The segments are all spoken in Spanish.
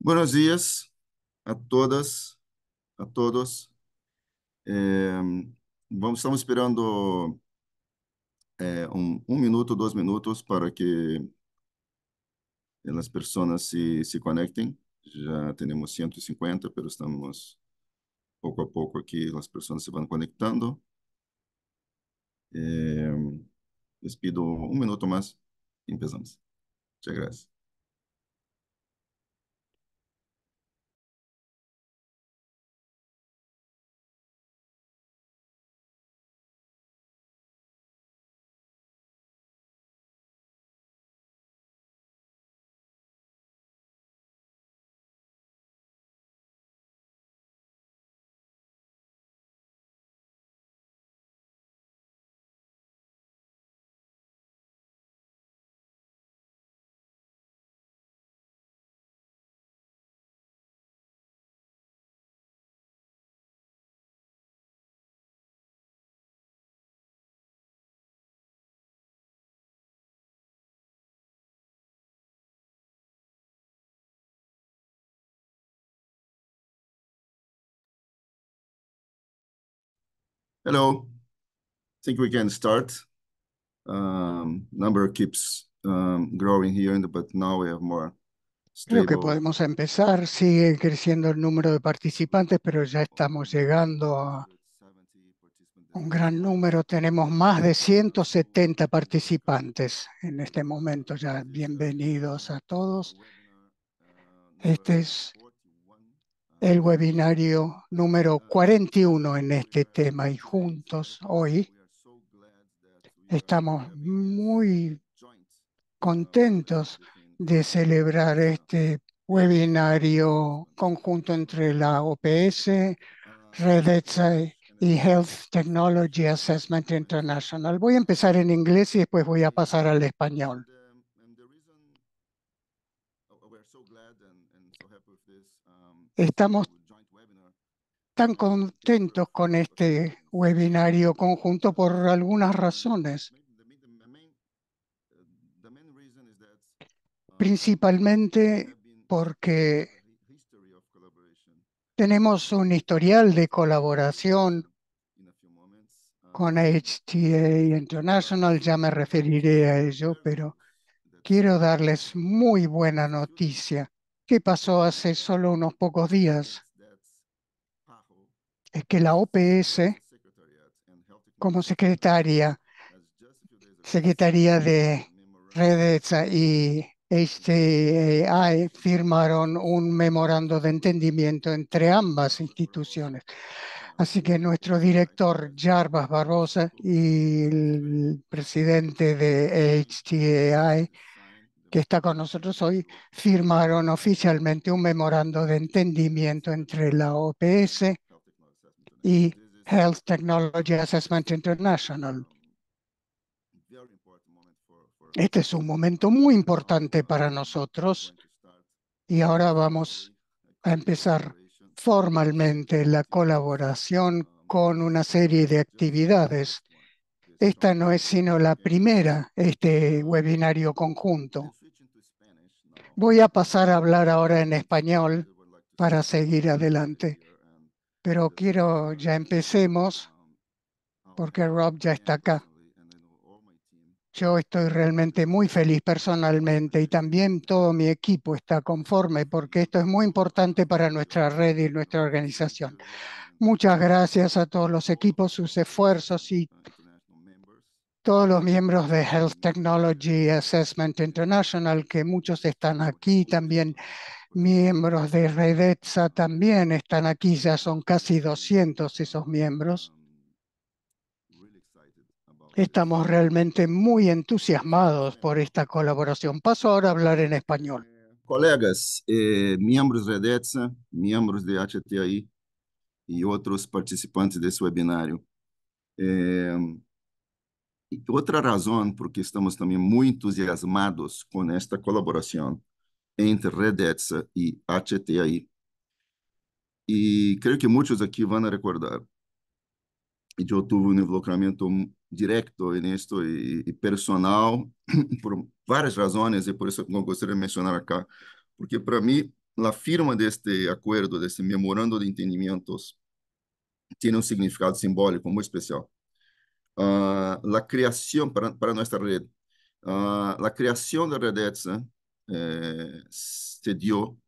Buenos dias a todas, a todos. É, vamos, estamos esperando é, um, um, minuto, dois minutos para que as pessoas se, se conectem. Já temos 150, mas estamos pouco a pouco aqui, as pessoas se vão conectando. É, les pido um minuto mais e começamos. Muchas gracias. Hello. think we can start. Um, number um, growing here, but now we have more. Creo que podemos empezar. Sigue creciendo el número de participantes, pero ya estamos llegando a un gran número. Tenemos más de 170 participantes en este momento. Ya bienvenidos a todos. Este es el webinario número 41 en este tema y juntos hoy estamos muy contentos de celebrar este webinario conjunto entre la OPS, Red y Health Technology Assessment International. Voy a empezar en inglés y después voy a pasar al español. Estamos tan contentos con este webinario conjunto por algunas razones. Principalmente porque tenemos un historial de colaboración con HTA International, ya me referiré a ello, pero quiero darles muy buena noticia que pasó hace solo unos pocos días es que la OPS, como secretaria, de redes y HTAI e firmaron un memorando de entendimiento entre ambas instituciones. Así que nuestro director Jarbas Barrosa y el presidente de HTAI e, que está con nosotros hoy, firmaron oficialmente un memorando de entendimiento entre la OPS y Health Technology Assessment International. Este es un momento muy importante para nosotros y ahora vamos a empezar formalmente la colaboración con una serie de actividades. Esta no es sino la primera, este webinario conjunto. Voy a pasar a hablar ahora en español para seguir adelante, pero quiero ya empecemos porque Rob ya está acá. Yo estoy realmente muy feliz personalmente y también todo mi equipo está conforme porque esto es muy importante para nuestra red y nuestra organización. Muchas gracias a todos los equipos, sus esfuerzos y todos los miembros de Health Technology Assessment International, que muchos están aquí también, miembros de Redetsa también están aquí, ya son casi 200 esos miembros. Estamos realmente muy entusiasmados por esta colaboración. Paso ahora a hablar en español. Colegas, eh, miembros de miembros de HTI y otros participantes de este webinario. Eh, outra razão por que estamos também muito entusiasmados com esta colaboração entre Redetsa e HTI. E creio que muitos aqui vão recordar. e Eu tive um envolvimento direto nisto e, e personal por várias razões e por isso eu gostaria de mencionar aqui, porque para mim a firma deste acordo, deste memorando de entendimentos, tem um significado simbólico muito especial uh, ah, criação para, para nossa rede Uh, ah, la creación de eh, eh, se deu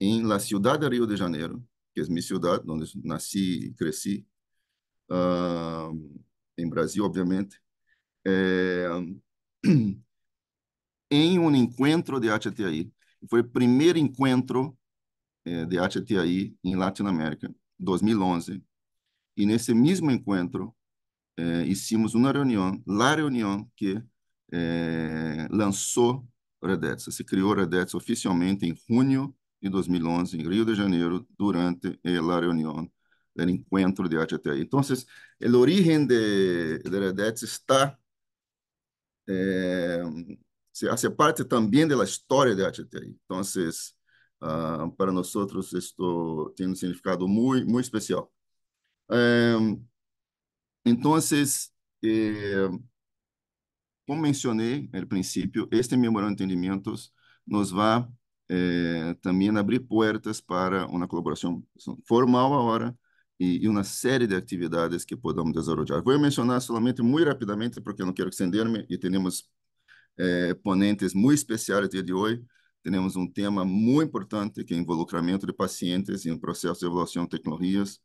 em la cidade de Rio de Janeiro, que é minha cidade onde nasci e cresci uh, ah, Brasil, obviamente, eh, em um encontro de HTI. Foi o primeiro encontro eh, de HTI em Latinoamérica, 2011. E nesse mesmo encontro, é, hicimos uma reunião, lá reunião que é, lançou Redetsa, se criou Redetsa oficialmente em junho de 2011 em Rio de Janeiro durante eh, a reunião do encontro de HTI. Então, a origem de, de está eh, se hace parte também da história de HTI. Então, uh, para nós outros, isto tem um significado muito, muito especial. Um, então, eh, como mencionei né, no princípio, este memorando de entendimentos nos vai eh, abrir portas para uma colaboração formal agora e, e uma série de atividades que podamos desarrollar. Vou mencionar solamente muito rapidamente porque não quero extenderme me e eh, ponentes muito especiais el de hoje. Temos um tema muito importante que o é involucramiento de pacientes em um processo de evolução de tecnologias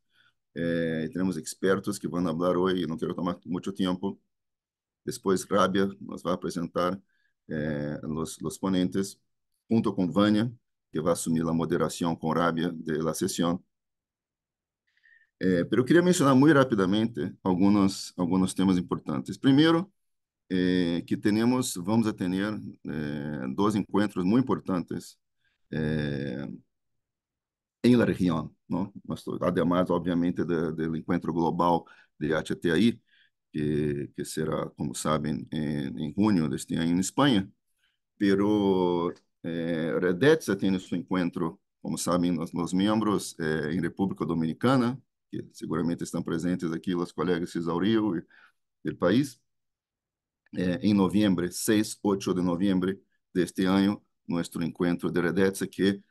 eh, teremos expertos que vão falar hoje, não quero tomar muito tempo. Depois, Rábia nos vai apresentar eh, os, os ponentes, junto com Vânia, que vai assumir a moderação com Rábia da sessão. Eh, é, pero eu queria mencionar muito rapidamente alguns alguns temas importantes. Primeiro, eh, que temos vamos a ter eh, dois encontros muito importantes em La não. ¿no? además, obviamente, do de, de encuentro global de HTI, que, que será, como sabem, em, junho deste ano em Espanha. Pero eh, Redetza tem seu encontro, como sabem, nós, nós membros, eh, em República Dominicana, que seguramente estão presentes aqui, os colegas Cesauril e do país. Eh, em novembro, 6, 8 de novembro deste ano, nosso encontro de Redetza, que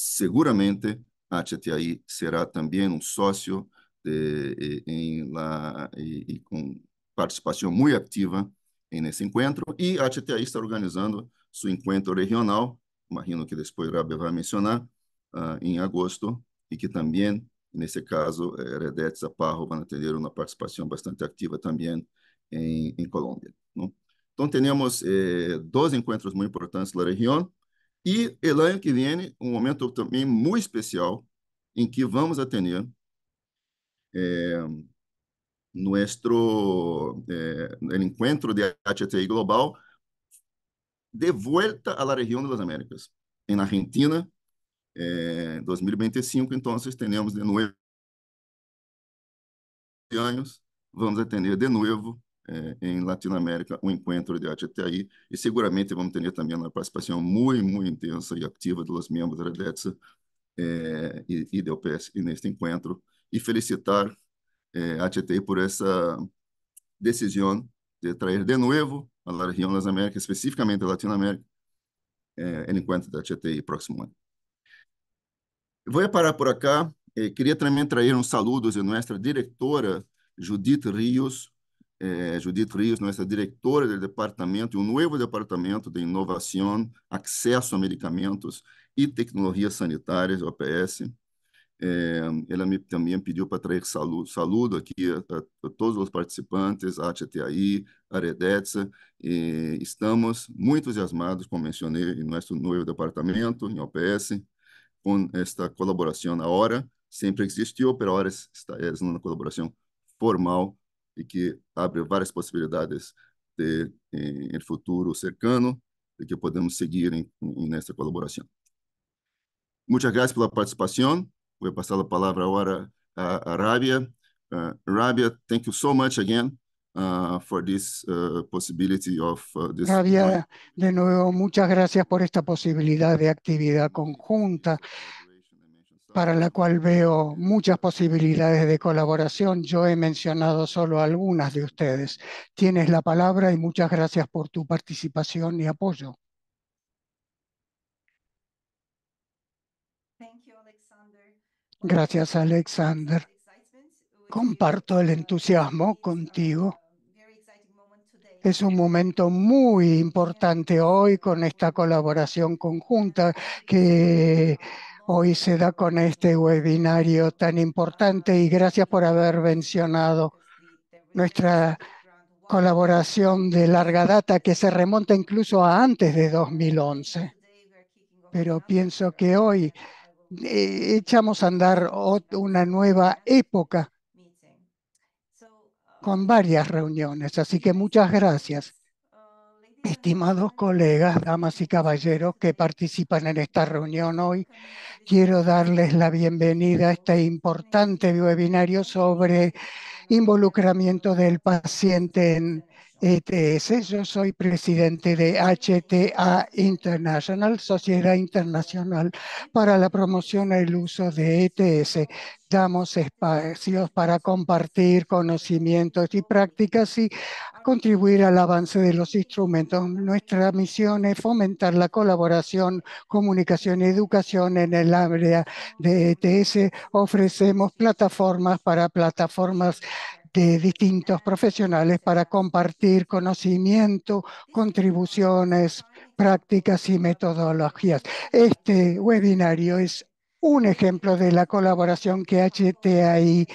seguramente a HTI será também um sócio de, eh, eh, em la, e, e, com participação muito ativa nesse encontro. E a HTI está organizando seu encontro regional, imagino que depois Rabe vai mencionar, uh, em agosto, e que também, nesse caso, eh, Redet e Zaparro vão ter uma participação bastante ativa também em, em Colômbia. Então, temos eh, dois encontros muito importantes na região e ano que vem um momento também muito especial, em que vamos atender é, é encontro de HTI Global de volta à região das Américas, em Argentina, é, eh, 2025, então teremos de novo anos, vamos atender de novo é, em Latinoamérica um encontro de HTI e seguramente vamos ter também uma participação muito, muito intensa e ativa dos membros da DETSA é, e, e PES neste encontro e felicitar é, a HTI por essa decisão de trazer de novo a la região das Américas, especificamente a Latinoamérica, o encontro da HTI próximo ano. Vou parar por acá. queria também trazer um saludo de nossa diretora Judith Rios, eh, Judith Rios, nossa diretora do departamento, um novo departamento de inovação, acesso a medicamentos e tecnologias sanitárias, OPS. Eh, ela me, também pediu para trazer saludo, saludo aqui a, a, a, todos os participantes, a HTI, a Redetsa. Eh, estamos muito entusiasmados, como mencionei, em nosso novo departamento, em OPS, com esta colaboração. na hora sempre existiu, mas a está, é uma colaboração formal e que abre várias possibilidades de, em, em futuro cercano e que podemos seguir em, em, nessa colaboração. Muito obrigado pela participação. Vou passar a palavra agora a, a Rabia. Uh, Rabia, thank you so much again uh, for this uh, possibility of this. Rabia, de novo, muchas gracias por esta posibilidad de actividad conjunta para la cual veo muchas posibilidades de colaboración. Yo he mencionado solo algunas de ustedes. Tienes la palabra y muchas gracias por tu participación y apoyo. Gracias, Alexander. Comparto el uh, entusiasmo contigo. Uh, es un momento muy importante hoy con esta colaboración conjunta que hoy se da con este webinario tan importante y gracias por haber mencionado nuestra colaboración de larga data que se remonta incluso a antes de 2011. Pero pienso que hoy eh, echamos a andar una nueva época con varias reuniones. Así que muchas gracias. Estimados colegas, damas y caballeros que participan en esta reunión hoy, quiero darles la bienvenida a este importante webinario sobre involucramiento del paciente en ETS. Yo soy presidente de HTA International, Sociedad Internacional para la Promoción y el Uso de ETS. Damos espacios para compartir conocimientos y prácticas y contribuir al avance de los instrumentos. Nuestra misión es fomentar la colaboración, comunicación y educación en el área de ETS. Ofrecemos plataformas para plataformas de distintos profesionales para compartir conocimiento, contribuciones, prácticas y metodologías. Este webinario es un ejemplo de la colaboración que HTI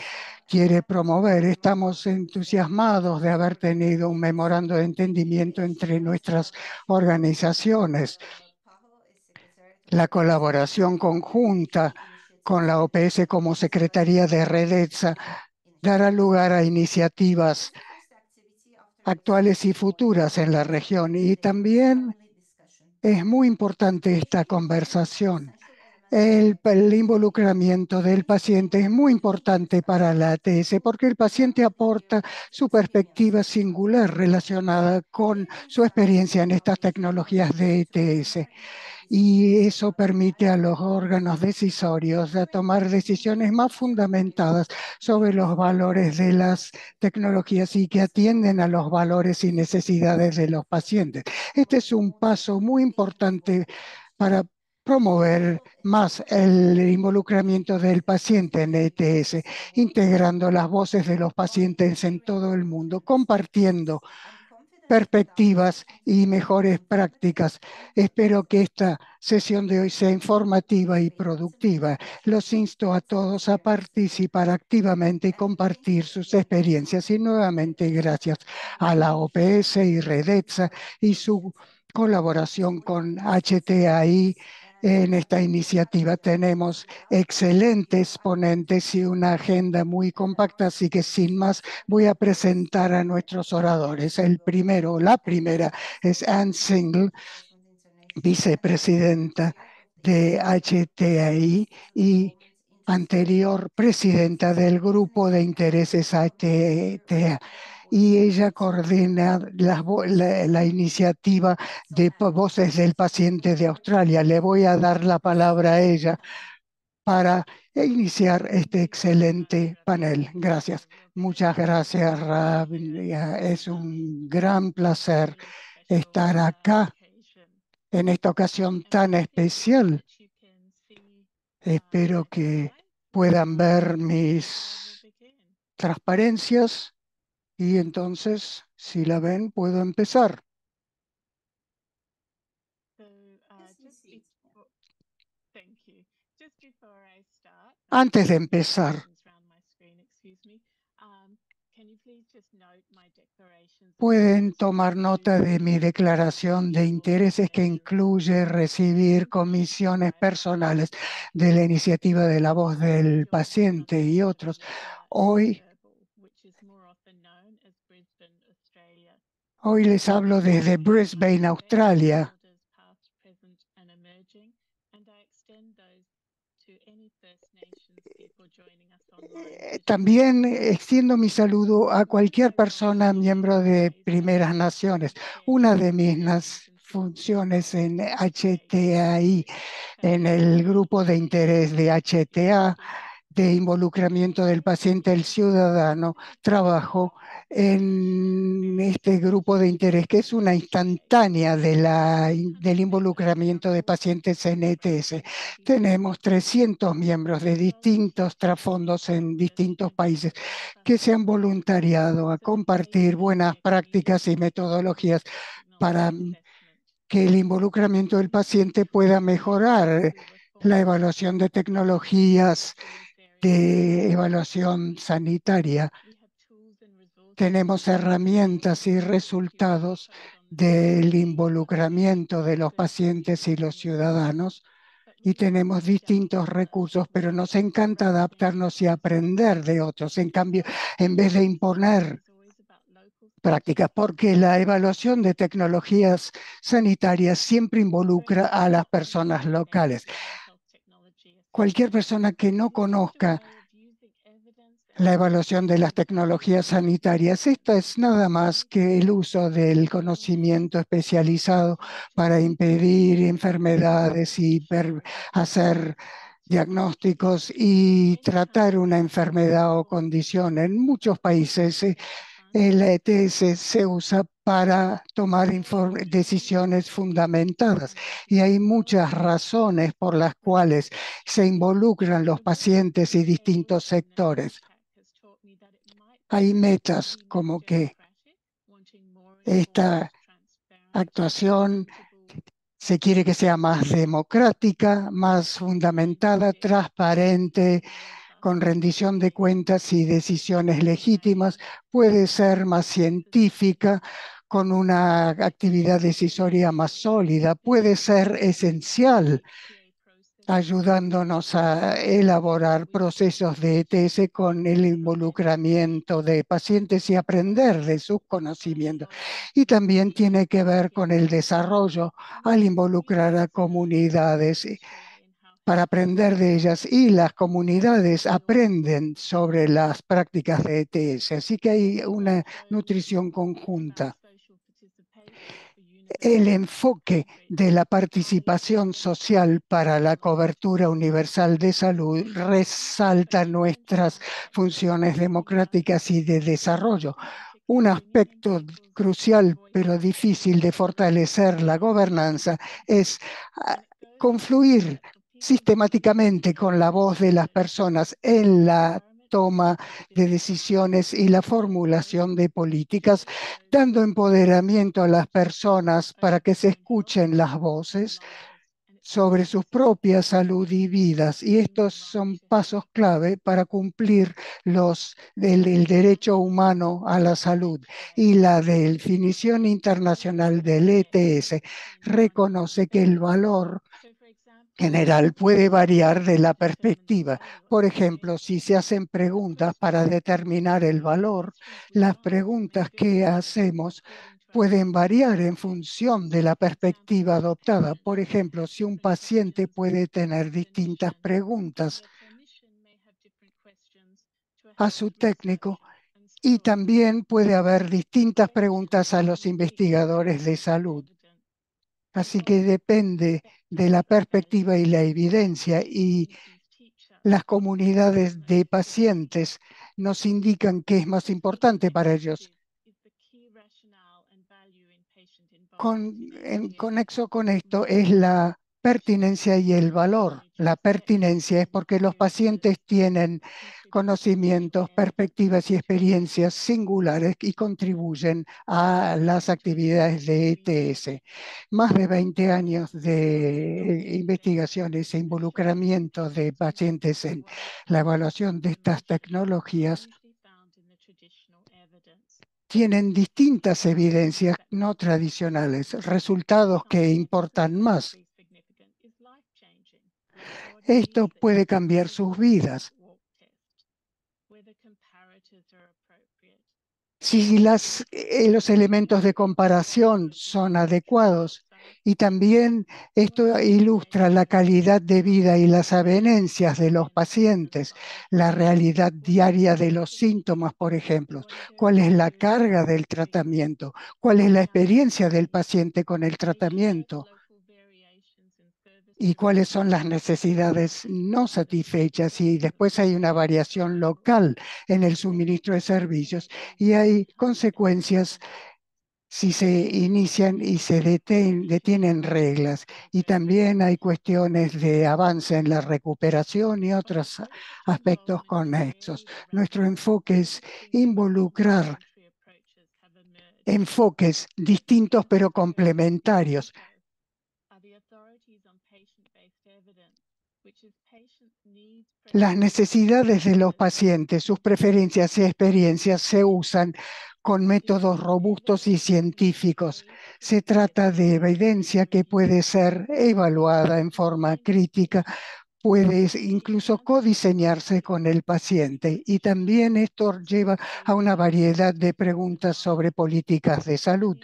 quiere promover. Estamos entusiasmados de haber tenido un memorando de entendimiento entre nuestras organizaciones. La colaboración conjunta con la OPS como Secretaría de Redeza dará lugar a iniciativas actuales y futuras en la región. Y también es muy importante esta conversación el, involucramiento del paciente es muy importante para la ATS porque el paciente aporta su perspectiva singular relacionada con su experiencia en estas tecnologías de ETS. Y eso permite a los órganos decisorios a tomar decisiones más fundamentadas sobre los valores de las tecnologías y que atienden a los valores y necesidades de los pacientes. Este es un paso muy importante para promover más el involucramiento del paciente en ETS, integrando las voces de los pacientes en todo el mundo, compartiendo perspectivas y mejores prácticas. Espero que esta sesión de hoy sea informativa y productiva. Los insto a todos a participar activamente y compartir sus experiencias. Y nuevamente gracias a la OPS y Redexa y su colaboración con HTAI en esta iniciativa. Tenemos excelentes ponentes y una agenda muy compacta, así que sin más voy a presentar a nuestros oradores. El primero, la primera, es Anne Single, vicepresidenta de HTAI y anterior presidenta del Grupo de Intereses HTA y ella coordina la, iniciativa de Voces del Paciente de Australia. Le voy a dar la palabra a ella para iniciar este excelente panel. Gracias. Muchas gracias, Rabia. Es un gran placer estar acá en esta ocasión tan especial. Espero que puedan ver mis transparencias. Y entonces, si la ven, puedo empezar. Antes de empezar, um, pueden tomar nota de mi declaración de intereses que incluye recibir comisiones personales de la iniciativa de la voz del paciente y otros. Hoy Hoy les hablo desde Brisbane, Australia. Eh, también extiendo mi saludo a cualquier persona miembro de Primeras Naciones. Una de mis funciones en HTAI, en el grupo de interés de HTA, de involucramiento del paciente, el ciudadano, trabajo en este grupo de interés, que es una instantánea del involucramiento de pacientes en ETS. Tenemos 300 miembros de distintos trasfondos en distintos países que se han voluntariado a compartir buenas prácticas y metodologías para que el involucramiento del paciente pueda mejorar la evaluación de tecnologías de evaluación sanitaria. Tenemos herramientas y resultados del involucramiento de los pacientes y los ciudadanos y tenemos distintos recursos, pero nos encanta adaptarnos y aprender de otros. En cambio, en vez de imponer prácticas, porque la evaluación de tecnologías sanitarias siempre involucra a las personas locales cualquier persona que no conozca la evaluación de las tecnologías sanitarias. Esto es nada más que el uso del conocimiento especializado para impedir enfermedades y hacer diagnósticos y tratar una enfermedad o condición. En muchos países eh, el ETS se usa para tomar decisiones fundamentadas. Y hay muchas razones por las cuales se involucran los pacientes y distintos sectores. Hay metas como que esta actuación se quiere que sea más democrática, más fundamentada, transparente, con rendición de cuentas y decisiones legítimas, puede ser más científica, con una actividad decisoria más sólida puede ser esencial ayudándonos a elaborar procesos de ETS con el involucramiento de pacientes y aprender de sus conocimientos. Y también tiene que ver con el desarrollo al involucrar a comunidades para aprender de ellas y las comunidades aprenden sobre las prácticas de ETS. Así que hay una nutrición conjunta el enfoque de la participación social para la cobertura universal de salud resalta nuestras funciones democráticas y de desarrollo. Un aspecto crucial pero difícil de fortalecer la gobernanza es ah, confluir sistemáticamente con la voz de las personas en la toma de decisiones y la formulación de políticas, dando empoderamiento a las personas para que se escuchen las voces sobre su propia salud y vidas. Y estos son pasos clave para cumplir los, del el, derecho humano a la salud. Y la definición internacional del ETS reconoce que el valor general puede variar de la perspectiva. Por ejemplo, si se hacen preguntas para determinar el valor, las preguntas que hacemos pueden variar en función de la perspectiva adoptada. Por ejemplo, si un paciente puede tener distintas preguntas a su técnico y también puede haber distintas preguntas a los investigadores de salud. Así que depende de la perspectiva y la evidencia y las comunidades de pacientes nos indican qué es más importante para ellos. en conexo con esto es la pertinencia y el valor. La pertinencia es porque los pacientes tienen conocimientos, perspectivas y experiencias singulares y contribuyen a las actividades de ETS. Más de 20 años de investigaciones e involucramiento de pacientes en la evaluación de estas tecnologías tienen distintas evidencias no tradicionales, resultados que importan más. Esto puede cambiar sus vidas. si eh, los elementos de comparación son adecuados. Y también esto ilustra la calidad de vida y las avenencias de los pacientes, la realidad diaria de los síntomas, por ejemplo, cuál es la carga del tratamiento, cuál es la experiencia del paciente con el tratamiento y cuáles son las necesidades no satisfechas y después hay una variación local en el suministro de servicios y hay consecuencias si se inician y se detienen reglas. Y también hay cuestiones de avance en la recuperación y otros aspectos conexos. Nuestro enfoque es involucrar enfoques distintos pero complementarios Las necesidades de los pacientes, sus preferencias y experiencias se usan con métodos robustos y científicos. Se trata de evidencia que puede ser evaluada en forma crítica, puede incluso codiseñarse con el paciente. Y también esto lleva a una variedad de preguntas sobre políticas de salud.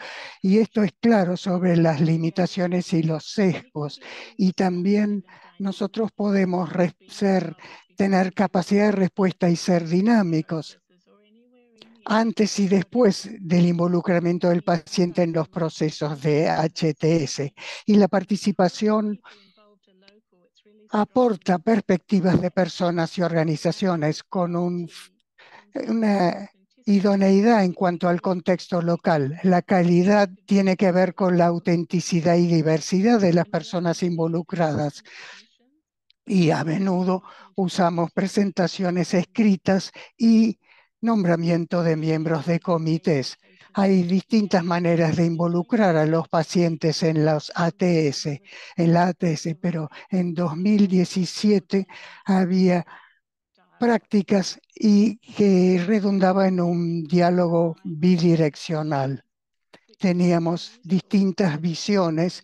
Y esto es claro sobre las limitaciones y los sesgos. Y también nosotros podemos ser, tener capacidad de respuesta y ser dinámicos antes y después del involucramiento del paciente en los procesos de HTS. Y la participación aporta perspectivas de personas y organizaciones con una idoneidad en cuanto al contexto local. La calidad tiene que ver con la autenticidad y diversidad de las personas involucradas y a menudo usamos presentaciones escritas y nombramiento de miembros de comités. Hay distintas maneras de involucrar a los pacientes en los ATS, en la ATS, pero en 2017 había prácticas y que redundaba en un diálogo bidireccional. Teníamos distintas visiones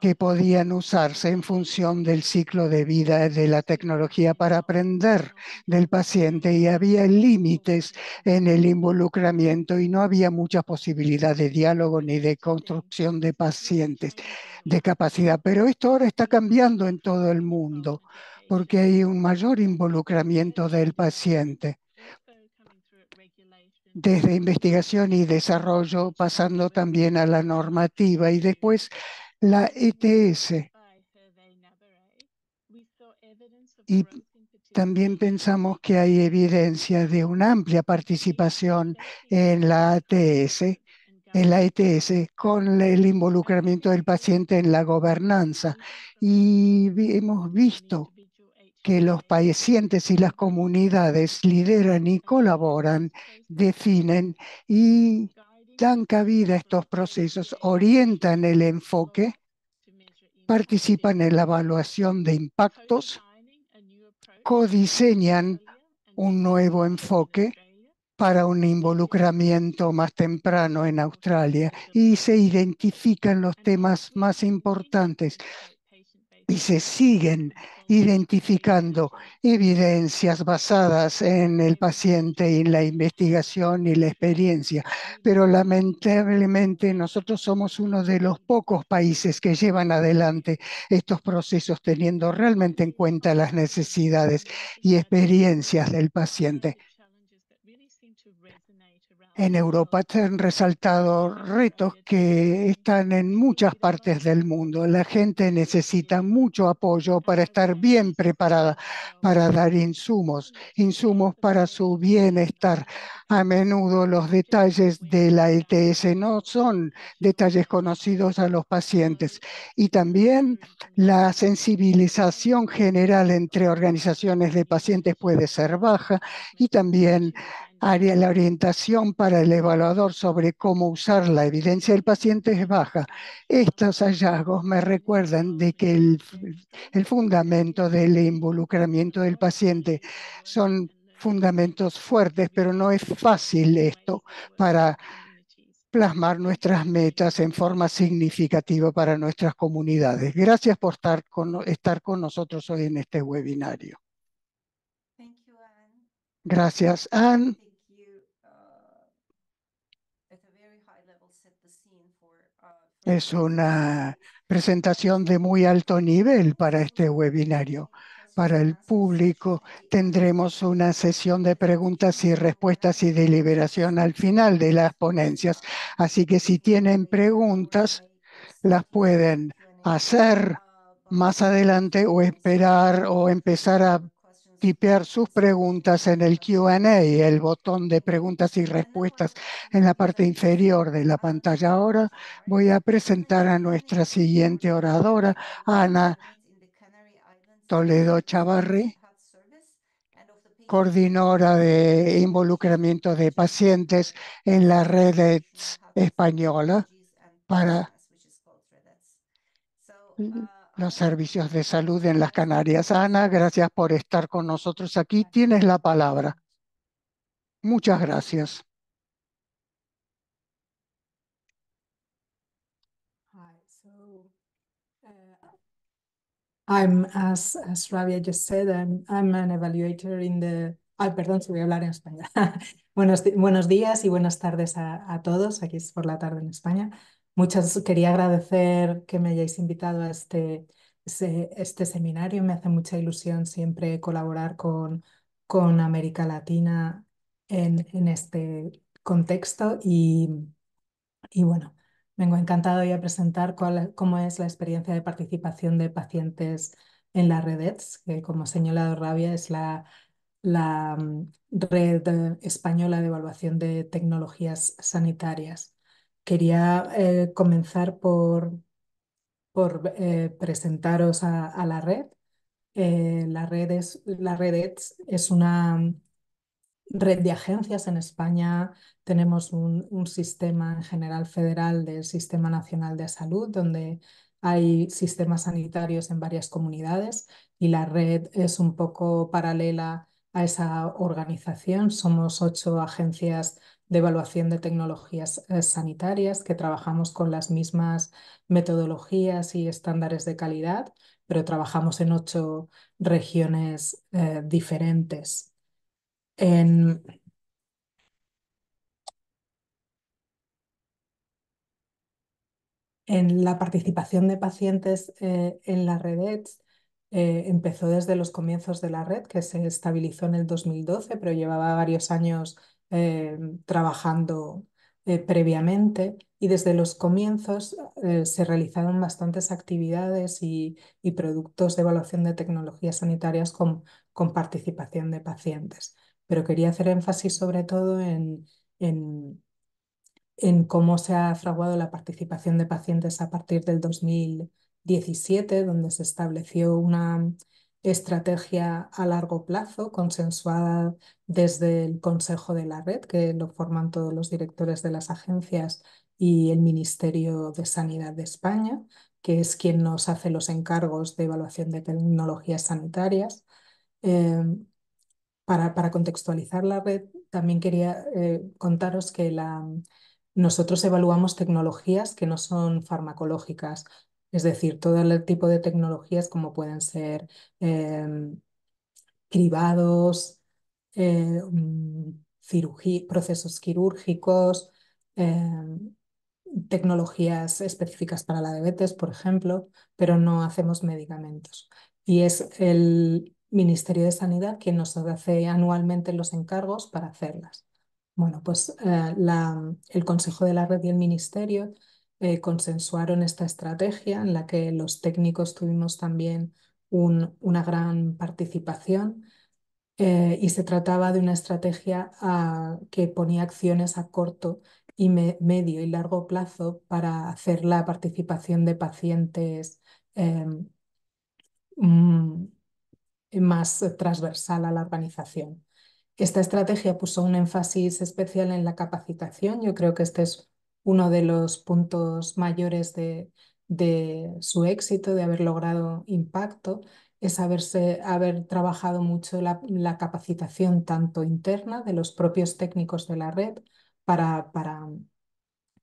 que podían usarse en función del ciclo de vida de la tecnología para aprender del paciente y había límites en el involucramiento y no había muchas posibilidades de diálogo ni de construcción de pacientes de capacidad. Pero esto ahora está cambiando en todo el mundo porque hay un mayor involucramiento del paciente desde investigación y desarrollo, pasando también a la normativa y después la ETS. Y también pensamos que hay evidencia de una amplia participación en la ATS, e en la ETS, e con el involucramiento del paciente en la gobernanza. Y hemos visto que los pacientes y las comunidades lideran y colaboran, definen y dan cabida a estos procesos, orientan el enfoque, participan en la evaluación de impactos, codiseñan un nuevo enfoque para un involucramiento más temprano en Australia y se identifican los temas más importantes y se siguen identificando evidencias basadas en el paciente y en la investigación y la experiencia. Pero lamentablemente nosotros somos uno de los pocos países que llevan adelante estos procesos teniendo realmente en cuenta las necesidades y experiencias del paciente. En Europa se han resaltado retos que están en muchas partes del mundo. La gente necesita mucho apoyo para estar bien preparada, para dar insumos, insumos para su bienestar. A menudo los detalles de la ETS no son detalles conocidos a los pacientes. Y también la sensibilización general entre organizaciones de pacientes puede ser baja y también la orientación para el evaluador sobre cómo usar la evidencia del paciente es baja. Estos hallazgos me recuerdan de que el, fundamento del involucramiento del paciente son fundamentos fuertes, pero no es fácil esto para plasmar nuestras metas en forma significativa para nuestras comunidades. Gracias por estar con, estar con nosotros hoy en este webinario. Gracias, Anne. Es una presentación de muy alto nivel para este webinario. Para el público tendremos una sesión de preguntas y respuestas y deliberación al final de las ponencias. Así que si tienen preguntas, las pueden hacer más adelante o esperar o empezar a tipear sus preguntas en el QA, el botón de preguntas y respuestas en la parte inferior de la pantalla. Ahora voy a presentar a nuestra siguiente oradora, Ana Toledo Chavarri, coordinadora de involucramiento de pacientes en la redes española para los servicios de salud en las Canarias. Ana, gracias por estar con nosotros aquí. Tienes la palabra. Muchas gracias. Uh, I'm, as, as Rabia just said, I'm, an evaluator in the... perdón, si voy a hablar en español. buenos, días y buenas tardes a, a todos. Aquí es por la tarde en España. Muchas quería agradecer que me hayáis invitado a este, este seminario. Me hace mucha ilusión siempre colaborar con, América Latina en, este contexto y, bueno, vengo encantado hoy a presentar cómo es la experiencia de participación de pacientes en la red e que como ha señalado Rabia es la mm, red eh, española de evaluación de tecnologías sanitarias. Quería eh, comenzar por, eh, presentaros a, la red. Eh, la, red es, la ETS es una red de agencias en España. Tenemos un, un sistema en general federal del Sistema Nacional de Salud, donde hay sistemas sanitarios en varias comunidades y la red es un poco paralela a esa organización. Somos ocho agencias de evaluación de tecnologías eh, sanitarias, que trabajamos con las mismas metodologías y estándares de calidad, pero trabajamos en ocho regiones eh, diferentes. En... la participación de pacientes eh, en la red empezó desde los comienzos de la red, que se estabilizó en el 2012, pero llevaba varios años eh, trabajando eh, previamente y desde los comienzos eh, se realizaron bastantes actividades y, productos de evaluación de tecnologías sanitarias con, con, participación de pacientes. Pero quería hacer énfasis sobre todo en, en, en cómo se ha fraguado la participación de pacientes a partir del 2017, donde se estableció una estrategia a largo plazo consensuada desde el Consejo de la Red, que lo forman todos los directores de las agencias y el Ministerio de Sanidad de España, que es quien nos hace los encargos de evaluación de tecnologías sanitarias. Em, para, para, contextualizar la red, también quería eh, contaros que la, nosotros evaluamos tecnologías que no son farmacológicas, es decir, todo el tipo de tecnologías como pueden ser em, cribados, eh, mm, procesos quirúrgicos, em, tecnologías específicas para la diabetes, por ejemplo, pero no hacemos medicamentos. Y es el Ministerio de Sanidad quien nos hace anualmente los encargos para hacerlas. Bueno, pues eh, el Consejo de la Red y el Ministerio eh, consensuaron esta estrategia en la que los técnicos tuvimos también una gran participación eh, y se trataba de una estrategia ah, que ponía acciones a corto y medio y largo plazo para hacer la participación de pacientes eh, mm, más transversal a la organización. Esta estrategia puso un énfasis especial en la capacitación. Yo creo que este es uno de los puntos mayores de, su éxito, de haber logrado impacto, es haber trabajado mucho la, capacitación tanto interna de los propios técnicos de la red para,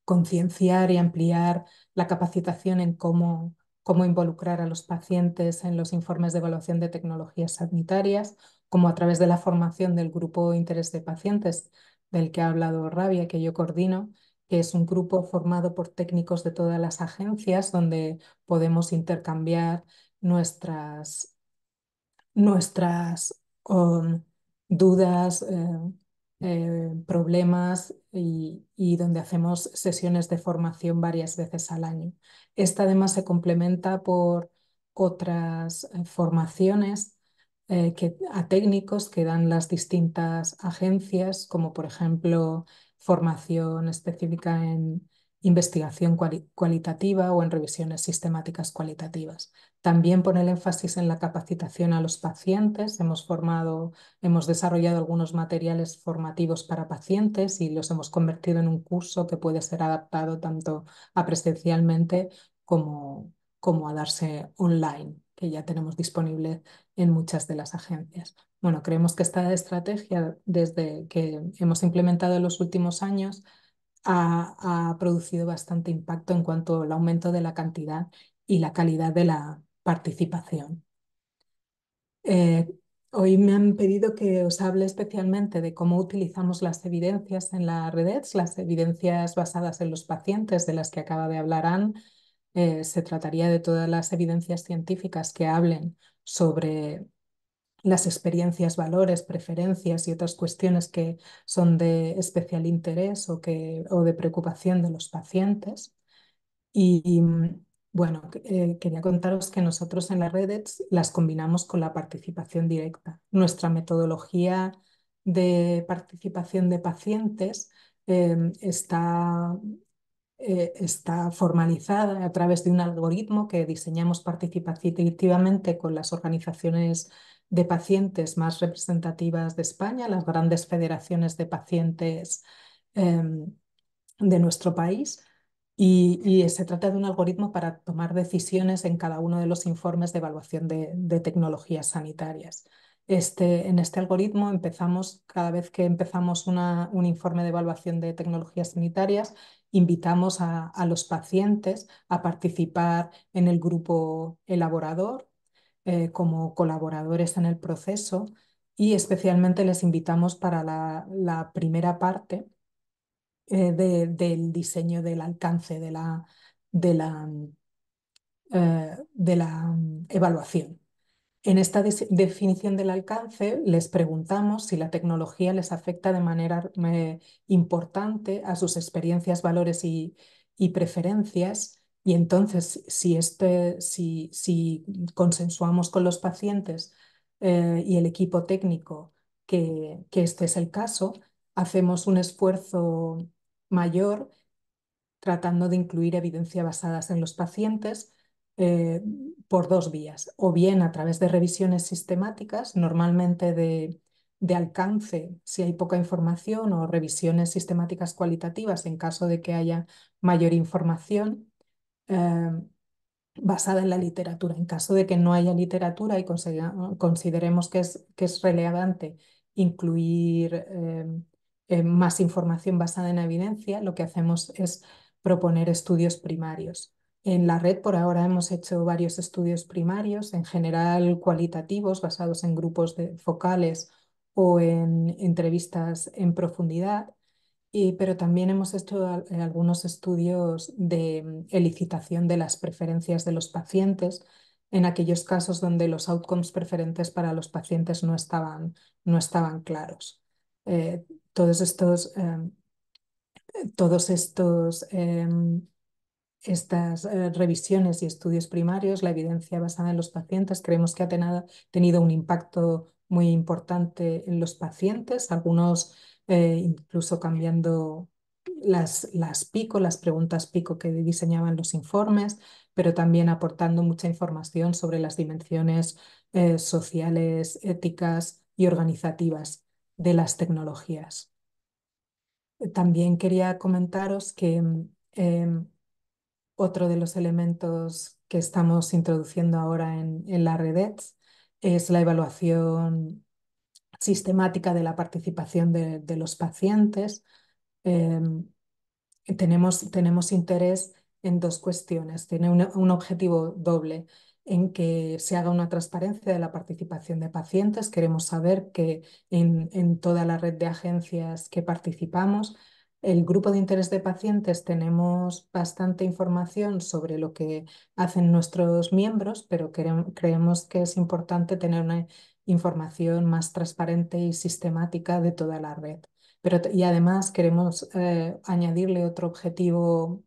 concienciar y ampliar la capacitación en cómo, cómo involucrar a los pacientes en los informes de evaluación de tecnologías sanitarias, como a través de la formación del grupo interés de pacientes del que ha hablado Rabia, que yo coordino, que es un grupo formado por técnicos de todas las agencias donde podemos intercambiar nuestras, nuestras um, dudas, em, em, problemas y, donde hacemos sesiones de formación varias veces al año. Esta además se complementa por otras eh, formaciones eh, que, a técnicos que dan las distintas agencias, como por ejemplo formación específica en investigación cualitativa o en revisiones sistemáticas cualitativas. También pone el énfasis en la capacitación a los pacientes. Hemos formado, hemos desarrollado algunos materiales formativos para pacientes y los hemos convertido en un curso que puede ser adaptado tanto a presencialmente como, como a darse online, que ya tenemos disponible en muchas de las agencias. Bueno, creemos que esta estrategia, desde que hemos implementado en los últimos años, ha, producido bastante impacto en cuanto al aumento de la cantidad y la calidad de la participación. Eh, hoy me han pedido que os hable especialmente de cómo utilizamos las evidencias en la redes, las evidencias basadas en los pacientes de las que acaba de hablar Anne. Eh, se trataría de todas las evidencias científicas que hablen sobre las experiencias, valores, preferencias y otras cuestiones que son de especial interés o, que, de preocupación de los pacientes. Y, bueno, eh, quería contaros que nosotros en las redes las combinamos con la participación directa. Nuestra metodología de participación de pacientes em, está eh, está formalizada a través de un algoritmo que diseñamos participativamente con las organizaciones de pacientes más representativas de España, las grandes federaciones de pacientes em, de nuestro país. Y, se trata de un algoritmo para tomar decisiones en cada uno de los informes de evaluación de, tecnologías sanitarias. Este, en este algoritmo empezamos, cada vez que empezamos una, un informe de evaluación de tecnologías sanitarias, invitamos a, a, los pacientes a participar en el grupo elaborador eh, como colaboradores en el proceso y especialmente les invitamos para la, primera parte eh, del diseño del alcance de la, eh, mm, evaluación. En esta definición del alcance les preguntamos si la tecnología les afecta de manera importante a sus experiencias, valores y preferencias y entonces, si, este, si, consensuamos con los pacientes eh, y el equipo técnico que, que este es el caso, hacemos un esfuerzo mayor tratando de incluir evidencia basada en los pacientes eh, por dos vías, o bien a través de revisiones sistemáticas, normalmente de, alcance si hay poca información, o revisiones sistemáticas cualitativas en caso de que haya mayor información, Em, basada en la literatura. En caso de que no haya literatura y consideremos que es, que es relevante incluir em, eh, más información basada en evidencia, lo que hacemos es proponer estudios primarios. En la red por ahora hemos hecho varios estudios primarios, en general cualitativos, basados en grupos de, focales o en entrevistas en profundidad, pero también hemos hecho eh, algunos estudios de mm, elicitación de las preferencias de los pacientes en aquellos casos donde los outcomes preferentes para los pacientes no estaban, no estaban claros. Todas eh, todos estos, em, todos estos em, estas eh, revisiones y estudios primarios, la evidencia basada en los pacientes, creemos que ha tenido un impacto muy importante en los pacientes. Algunos eh, incluso cambiando las, las pico, las preguntas pico que diseñaban los informes, pero también aportando mucha información sobre las dimensiones eh, sociales, éticas y organizativas de las tecnologías. También quería comentaros que mm, em, otro de los elementos que estamos introduciendo ahora en, en la red es la evaluación sistemática de la participación de, los pacientes, em, tenemos, tenemos interés en dos cuestiones. Tiene un, objetivo doble, en que se haga una transparencia de la participación de pacientes. Queremos saber que en, en toda la red de agencias que participamos, el grupo de interés de pacientes tenemos bastante información sobre lo que hacen nuestros miembros, pero creemos que es importante tener una información más transparente y sistemática de toda la red. Pero, y además queremos eh, añadirle otro objetivo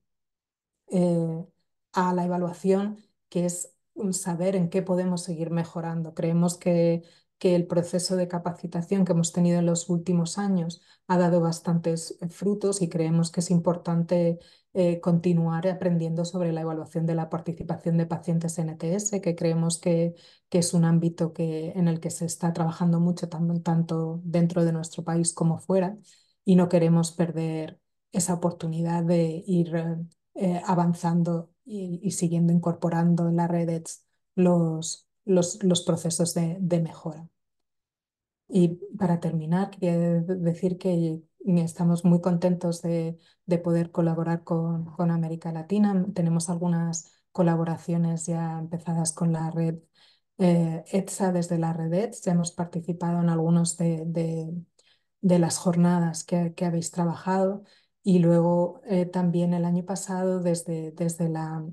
eh, a la evaluación, que es saber en qué podemos seguir mejorando. Creemos que, que el proceso de capacitación que hemos tenido en los últimos años ha dado bastantes eh, frutos y creemos que es importante eh, continuar aprendiendo sobre la evaluación de la participación de pacientes en ETS, que creemos que, es un ámbito que, en el que se está trabajando mucho tanto, dentro de nuestro país como fuera, y no queremos perder esa oportunidad de ir eh, avanzando y, siguiendo incorporando en las redes los, los, procesos de, de mejora. Y para terminar, quería decir que estamos muy contentos de, poder colaborar con, con, América Latina. Tenemos algunas colaboraciones ya empezadas con la red eh, ETSA desde la red ETSA. Hemos participado en algunos de, las jornadas que, habéis trabajado y luego eh, también el año pasado desde, desde la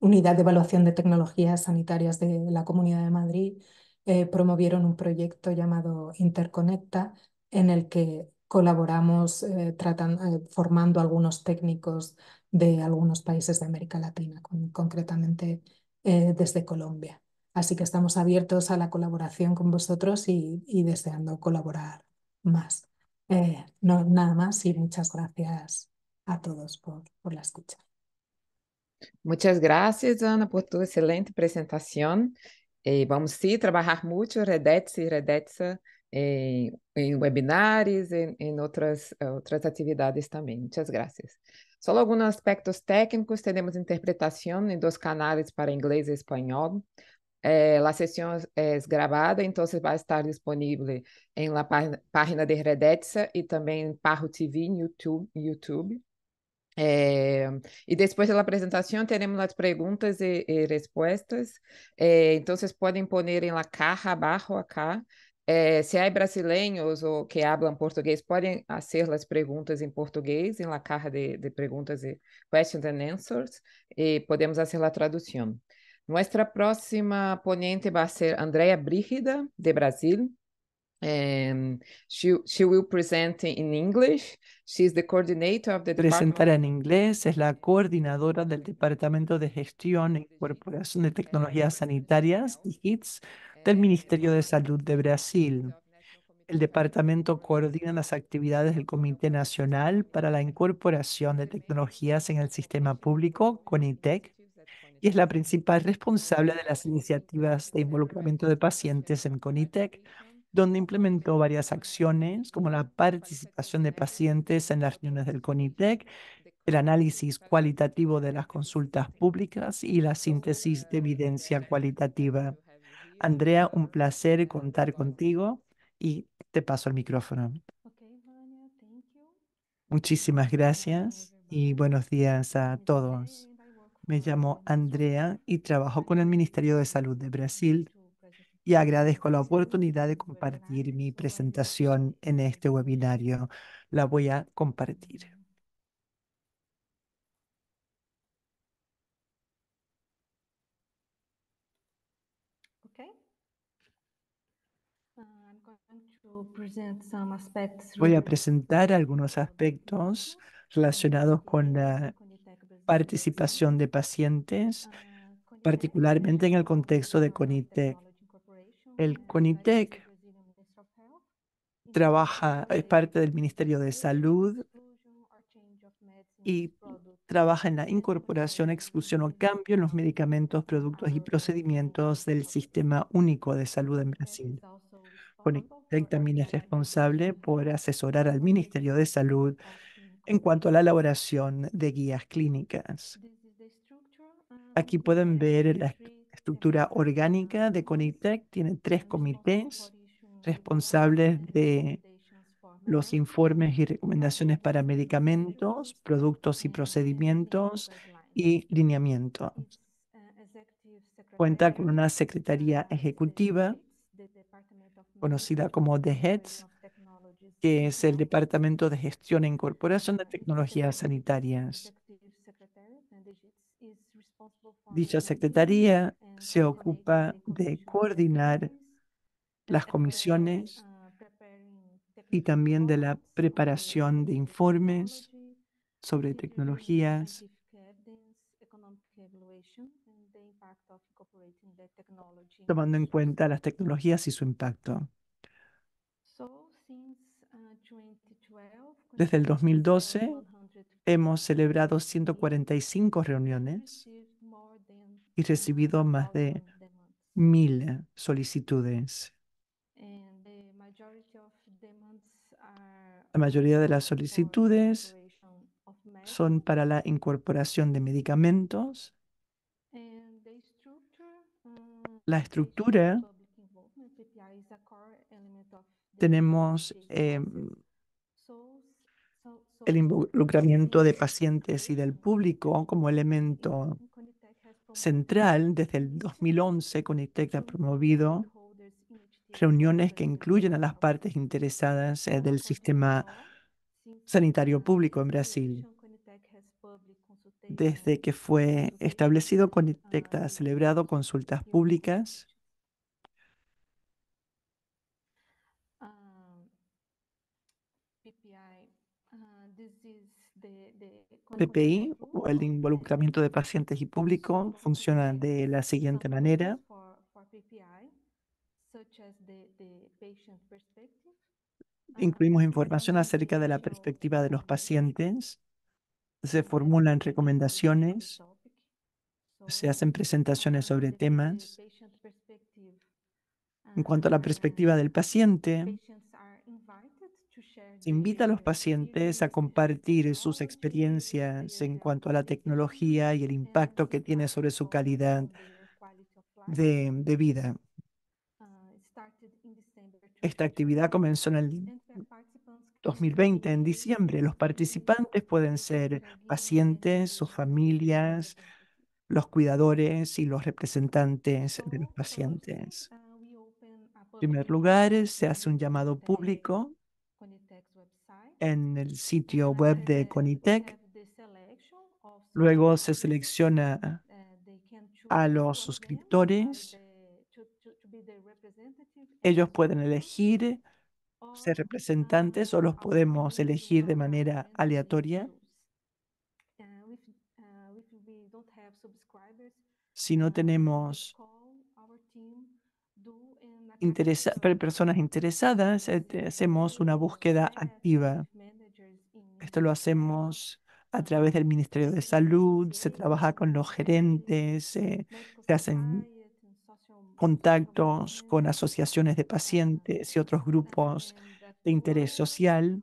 Unidad de Evaluación de Tecnologías Sanitarias de la Comunidad de Madrid eh, promovieron un proyecto llamado Interconecta en el que colaboramos eh, eh, formando algunos técnicos de algunos países de América Latina, concretamente eh, desde Colombia. Así que estamos abiertos a la colaboración con vosotros y, deseando colaborar más. no, nada más y muchas gracias a todos por, por la escucha. Muchas gracias, Ana, por tu excelente presentación. vamos a trabajar mucho, Redets y Redetsa. em, em webinars, em, em, outras, eh, outras atividades também. Muitas graças. Só alguns aspectos técnicos. Temos interpretação em dois canais para inglês e espanhol. Eh, a sessão é gravada, então vai estar disponível em la página de Redetsa e também em Parro TV YouTube. YouTube. Eh, e depois da apresentação, teremos as perguntas e, e respostas. Eh, então, vocês podem pôr em la caja abaixo aqui, eh, se há é brasileiros ou que hablam português, podem fazer as perguntas em português, em la caixa de, de perguntas e questions and answers, e podemos fazer a tradução. Nossa próxima ponente vai ser Andrea Brígida, de Brasil. Um, she, she will present in English. She's the coordinator of the Presentar en inglés es la coordinadora del Departamento de Gestión e Incorporación de Tecnologías Sanitarias, hits. del Ministerio de Salud de Brasil. El departamento coordina las actividades del Comité Nacional para la Incorporación de Tecnologías en el Sistema Público, CONITEC, y es la principal responsable de las iniciativas de involucramiento de pacientes en CONITEC, donde implementó varias acciones como la participación de pacientes en las reuniones del CONITEC, el análisis cualitativo de las consultas públicas y la síntesis de evidencia cualitativa. Andrea, un placer contar contigo y te paso el micrófono. Muchísimas gracias y buenos días a todos. Me llamo Andrea y trabajo con el Ministerio de Salud de Brasil y agradezco la oportunidad de compartir mi presentación en este webinario. La voy a compartir. Voy a presentar algunos aspectos relacionados con la participación de pacientes, particularmente en el contexto de CONITEC. El CONITEC trabaja, es parte del Ministerio de Salud y trabaja en la incorporación, exclusión o cambio en los medicamentos, productos y procedimientos del Sistema Único de Salud en Brasil. Conitec también es responsable por asesorar al Ministerio de Salud en cuanto a la elaboración de guías clínicas. Aquí pueden ver la estructura orgánica de Conitec. Tiene tres comités responsables de los informes y recomendaciones para medicamentos, productos y procedimientos y lineamiento. Cuenta con una secretaría ejecutiva conocida como The Heads, que es el Departamento de Gestión e Incorporación de Tecnologías Sanitarias. Dicha secretaría se ocupa de coordinar las comisiones uh, y también de la preparación de informes sobre tecnologías tomando en cuenta las tecnologías y su impacto. Uh, Desde el 2012 hemos celebrado 145 reuniones y recibido más de mil solicitudes. La mayoría de las solicitudes son para la incorporación de medicamentos la estructura tenemos em, el involucramiento de pacientes y del público como elemento central. Desde el 2011, Conitec ha promovido reuniones que incluyen a las partes interesadas eh, del sistema sanitario público en Brasil desde que fue establecido con ha celebrado consultas públicas. Ah, PPI ah, o el involucramiento de pacientes y público funciona de la siguiente manera. Incluimos ah, información acerca de la perspectiva de los pacientes, se formulan recomendaciones, se hacen presentaciones sobre temas. En cuanto a la perspectiva del paciente, se invita a los pacientes a compartir sus experiencias en cuanto a la tecnología y el impacto que tiene sobre su calidad de, vida. Esta actividad comenzó en el 2020, en diciembre. Los participantes pueden ser pacientes, sus familias, los cuidadores y los representantes de los pacientes. Ah, en primer lugar, se hace un llamado público en el sitio web de Conitec. Eh, Luego se selecciona eh, a los suscriptores. Ellos pueden elegir ser oh, representantes o los podemos elegir de manera aleatoria. Uh, si no tenemos personas interesadas, este, hacemos una búsqueda activa. Esto lo hacemos a través del Ministerio de Salud, se trabaja con los gerentes, eh, se hacen contactos con asociaciones de pacientes y otros grupos de interés social.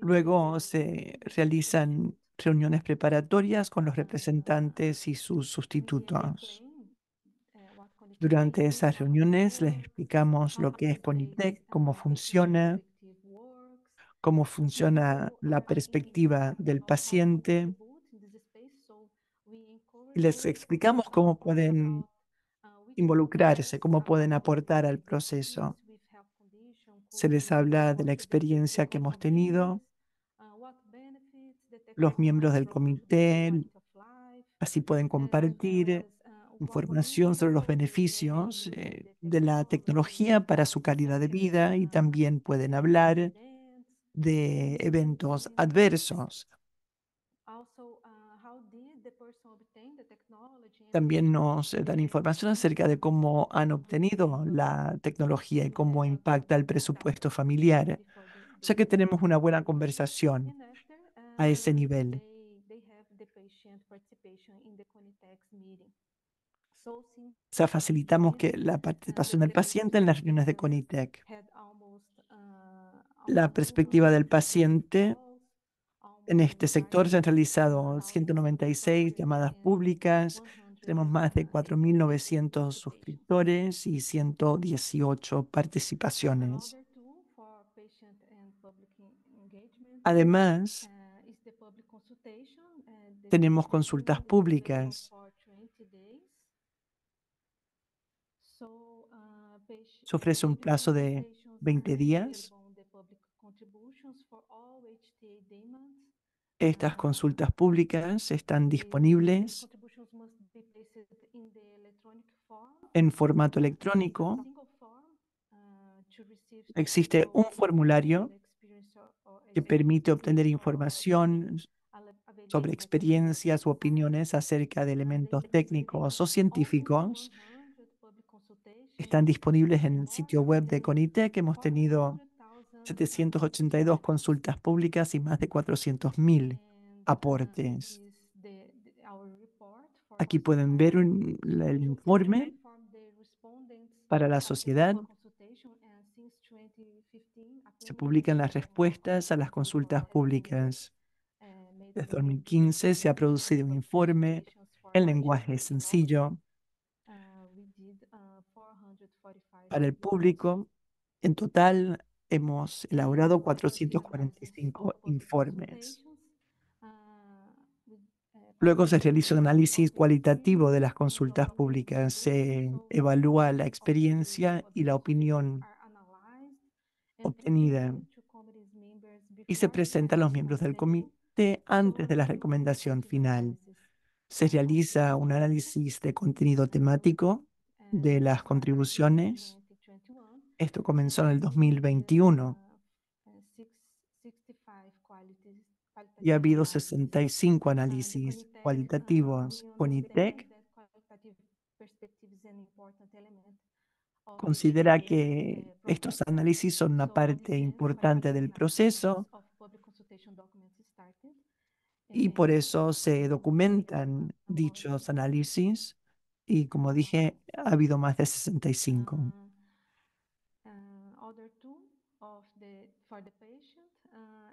Luego se realizan reuniones preparatorias con los representantes y sus sustitutos. Durante esas reuniones les explicamos lo que es CONITEC, cómo funciona, cómo funciona la perspectiva del paciente, les explicamos cómo pueden involucrarse, cómo pueden aportar al proceso. Se les habla de la experiencia que hemos tenido, los miembros del comité, así pueden compartir información sobre los beneficios eh, de la tecnología para su calidad de vida y también pueden hablar de eventos adversos También nos eh, dan información acerca de cómo han obtenido la tecnología y cómo impacta el presupuesto familiar. O sea que tenemos una buena conversación a ese nivel. O sea, facilitamos que la participación del paciente en las reuniones de CONITEC. La perspectiva del paciente en este sector se han realizado 196 llamadas públicas, tenemos más de 4.900 suscriptores y 118 participaciones. Además, tenemos consultas públicas Se ofrece un plazo de 20 días. Estas consultas públicas están disponibles en formato electrónico. Existe un formulario que permite obtener información sobre experiencias u opiniones acerca de elementos técnicos o científicos. Están disponibles en el sitio web de CONITEC. Hemos tenido 782 consultas públicas y más de 400.000 aportes. Aquí pueden ver el informe para la sociedad. Se publican las respuestas a las consultas públicas. Desde 2015 se ha producido un informe. en lenguaje sencillo. Para el público, en total hemos elaborado 445 informes. Luego se realiza un análisis cualitativo de las consultas públicas. Se evalúa la experiencia y la opinión obtenida y se presenta a los miembros del comité antes de la recomendación final. Se realiza un análisis de contenido temático de las contribuciones. Esto comenzó en el 2021 y ha habido 65 análisis cualitativos. E ITEC. considera e que eh, estos análisis son una parte importante del proceso y eh, por eso se eh, documentan uh-huh. dichos análisis y como dije, ha habido más de 65. Uh,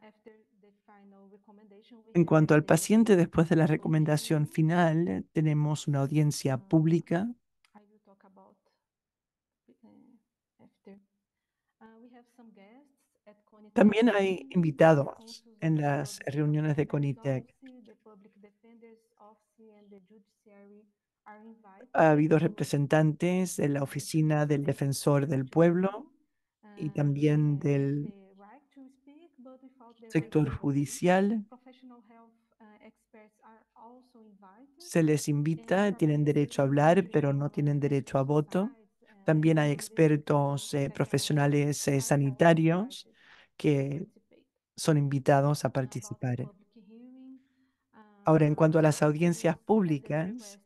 en cuanto al paciente, después de la recomendación final, eh, tenemos una audiencia uh, pública. Uh, también hay invitados en las reuniones de CONITEC. Ha habido representantes de la Oficina del Defensor del Pueblo y también del sector judicial, eh, eh, se les invita, tienen derecho a hablar, pero no tienen derecho a voto. Eh, También hay expertos profesionales sanitarios que son invitados a participar. Um, Ahora, en cuanto a las audiencias públicas,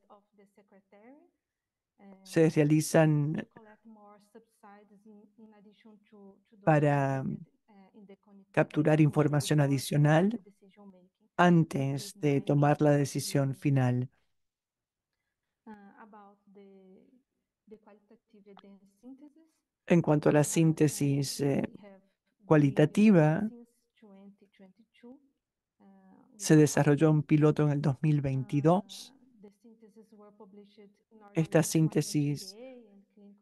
se realizan para capturar información adicional antes de tomar la decisión final. En cuanto a la síntesis eh, cualitativa, se desarrolló un piloto en el 2022. Estas síntesis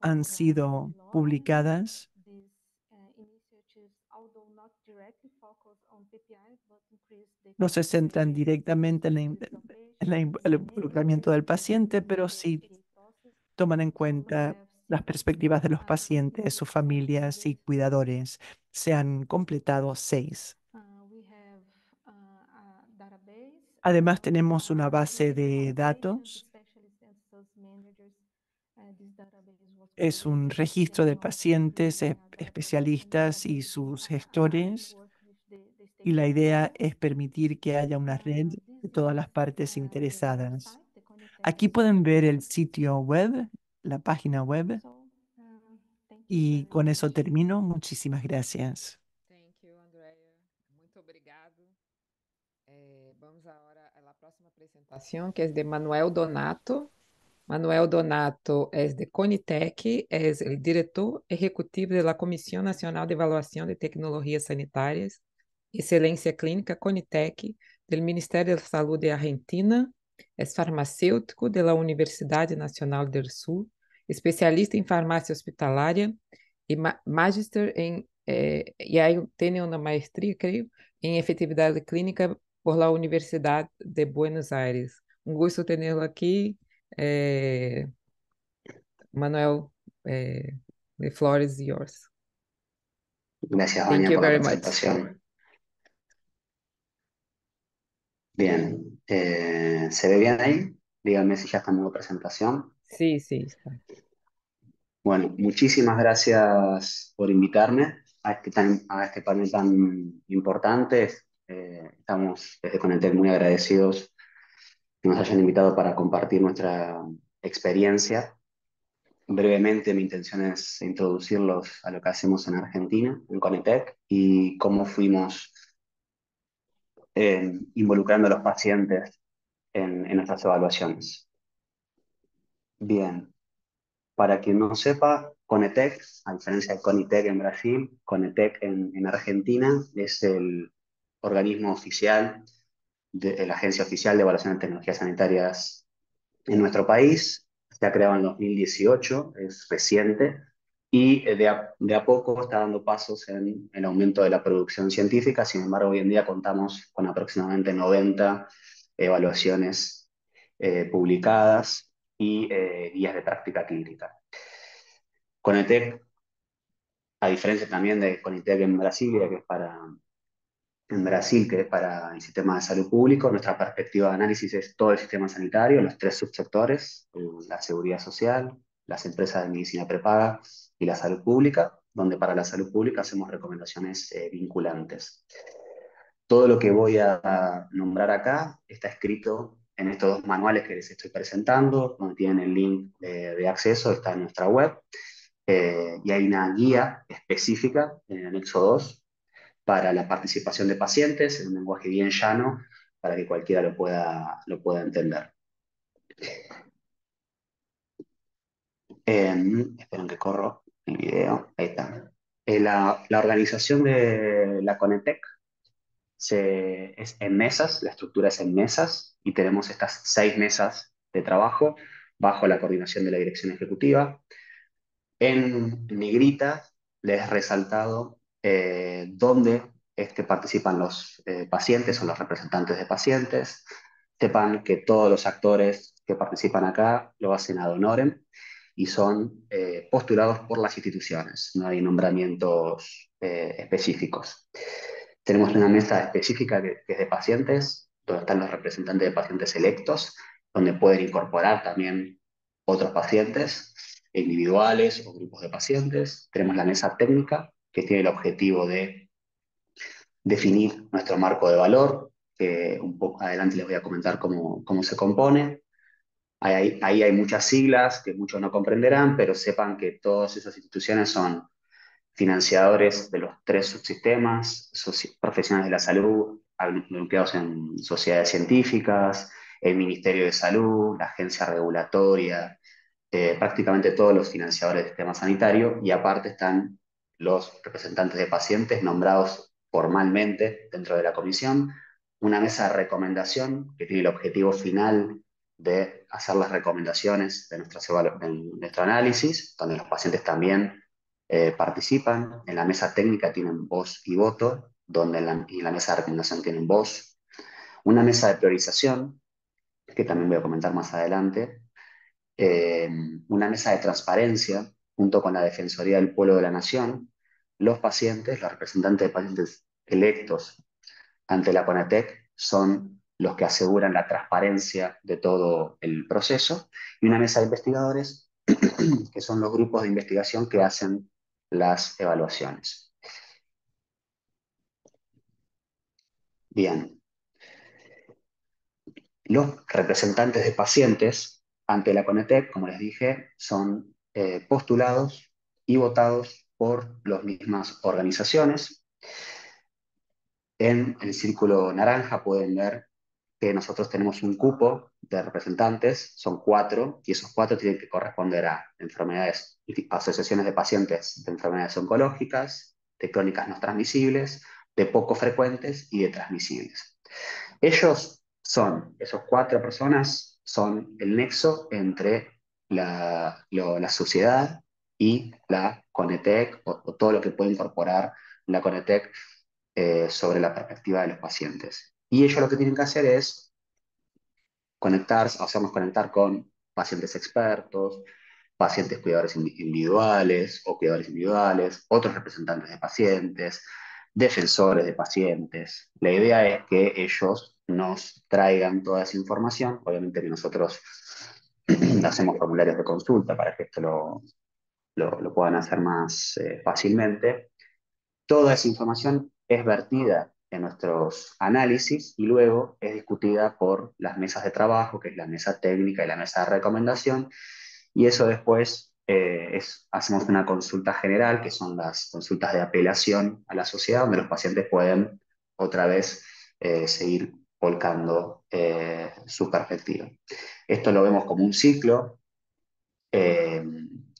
han sido publicadas Este no se centran directamente en, el, involucramiento del paciente, pero sí toman en cuenta las perspectivas de los pacientes, sus familias y cuidadores. Se han completado seis. Ah, ah, Además, tenemos ah, una base de datos. Es un registro de pacientes, e, especialistas y sus gestores y la idea es permitir que haya una red de todas las partes interesadas. Aquí pueden ver el sitio web, la página web. Y con eso termino. Muchísimas gracias. Eh, vamos ahora a la próxima presentación, que es de Manuel Donato. Manuel Donato es de Conitec, es el director ejecutivo de la Comisión Nacional de Evaluación de Tecnologías Sanitarias Excelência Clínica Conitec, do Ministério da Saúde Argentina, é farmacêutico da Universidade Nacional del Sul, especialista em farmácia hospitalária e ma magister em eh, e aí tem uma maestria, creio, em efetividade clínica por la Universidade de Buenos Aires. Um gosto tê-lo aqui, eh, Manuel eh, de Flores Yours. Gracias, Thank Doña, you very presentación. Bien. Eh, ¿se ve bien ahí? Díganme si ya está en la presentación. Sí, sí, Bueno, muchísimas gracias por invitarme a este, a este panel tan importante. Eh, estamos desde Conetec muy agradecidos que nos hayan invitado para compartir nuestra experiencia. Brevemente, mi intención es introducirlos a lo que hacemos en Argentina, en Conetec, y cómo fuimos eh, involucrando a los pacientes en, nuestras evaluaciones. Bien, para quien no sepa, Conetec, a diferencia de Conitec en Brasil, Conetec en, Argentina es el organismo oficial de la Agencia Oficial de Evaluación de Tecnologías Sanitarias en nuestro país. Se ha creado en 2018, es reciente, y eh, de a, poco está dando pasos en el aumento de la producción científica, sin embargo hoy en día contamos con aproximadamente 90 evaluaciones eh, publicadas y eh, guías de práctica clínica. Con e TEC, a diferencia también de Con e e en Brasil que es para en Brasil, que es para el sistema de salud público, nuestra perspectiva de análisis es todo el sistema sanitario, los tres subsectores, la seguridad social, las empresas de medicina prepaga y la salud pública, donde para la salud pública hacemos recomendaciones eh, vinculantes. Todo lo que voy a nombrar acá está escrito en estos dos manuales que les estoy presentando, donde tienen el link eh, de, acceso, está en nuestra web, eh, y hay una guía específica en el anexo 2 para la participación de pacientes en un lenguaje bien llano para que cualquiera lo pueda, lo pueda entender. Em, espero que corro el video, está. Eh, la, la, organización de la Conetec se, es en mesas, la estructura es en mesas y tenemos estas seis mesas de trabajo bajo la coordinación de la dirección ejecutiva. En negrita les he resaltado eh, dónde participan los eh, pacientes o los representantes de pacientes. Sepan que todos los actores que participan acá lo hacen a honorem y son eh, postulados por las instituciones, no hay nombramientos eh, específicos. Tenemos una mesa específica que, es de pacientes, donde están los representantes de pacientes electos, donde pueden incorporar también otros pacientes, individuales o grupos de pacientes. Tenemos la mesa técnica, que tiene el objetivo de definir nuestro marco de valor, que un poco adelante les voy a comentar cómo se compone. Ahí, hay muchas siglas que muchos no comprenderán, pero sepan que todas esas instituciones son financiadores de los tres subsistemas, profesionales de la salud, agrupados en sociedades científicas, el Ministerio de Salud, la agencia regulatoria, eh, prácticamente todos los financiadores del sistema sanitario y aparte están los representantes de pacientes nombrados formalmente dentro de la comisión, una mesa de recomendación que tiene el objetivo final de hacer las recomendaciones de, nuestro análisis, donde los pacientes también eh, participan. En la mesa técnica tienen voz y voto, donde en la, mesa de recomendación tienen voz. Una mesa de priorización, que también voy a comentar más adelante. Eh, una mesa de transparencia, junto con la Defensoría del Pueblo de la Nación, los pacientes, los representantes de pacientes electos ante la CONATEC son los que aseguran la transparencia de todo el proceso, y una mesa de investigadores, que son los grupos de investigación que hacen las evaluaciones. Bien. Los representantes de pacientes ante la CONETEC, como les dije, son eh, postulados y votados por las mismas organizaciones. En el círculo naranja pueden ver que nosotros tenemos un cupo de representantes, son cuatro, y esos cuatro tienen que corresponder a enfermedades, asociaciones de pacientes de enfermedades oncológicas, de crónicas no transmisibles, de poco frecuentes y de transmisibles. Ellos son, esos cuatro personas, son el nexo entre la, sociedad y la CONETEC o, todo lo que puede incorporar la CONETEC eh, sobre la perspectiva de los pacientes. Y ellos lo que tienen que hacer es conectarse, hacernos conectar con pacientes expertos, pacientes cuidadores individuales o cuidadores individuales, otros representantes de pacientes, defensores de pacientes. La idea es que ellos nos traigan toda esa información. Obviamente que nosotros hacemos formularios de consulta para que esto lo, puedan hacer más eh, fácilmente. Toda esa información es vertida en nuestros análisis y luego es discutida por las mesas de trabajo, que es la mesa técnica y la mesa de recomendación, y eso después eh, es, hacemos una consulta general, que son las consultas de apelación a la sociedad, donde los pacientes pueden otra vez eh, seguir volcando eh, su perspectiva. Esto lo vemos como un ciclo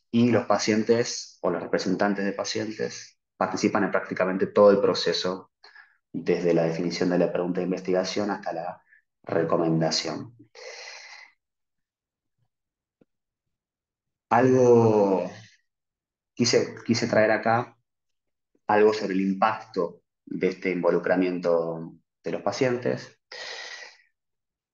y los pacientes o los representantes de pacientes participan en prácticamente todo el proceso desde la definición de la pregunta de investigación hasta la recomendación. Algo quise, quise traer acá, algo sobre el impacto de este involucramiento de los pacientes.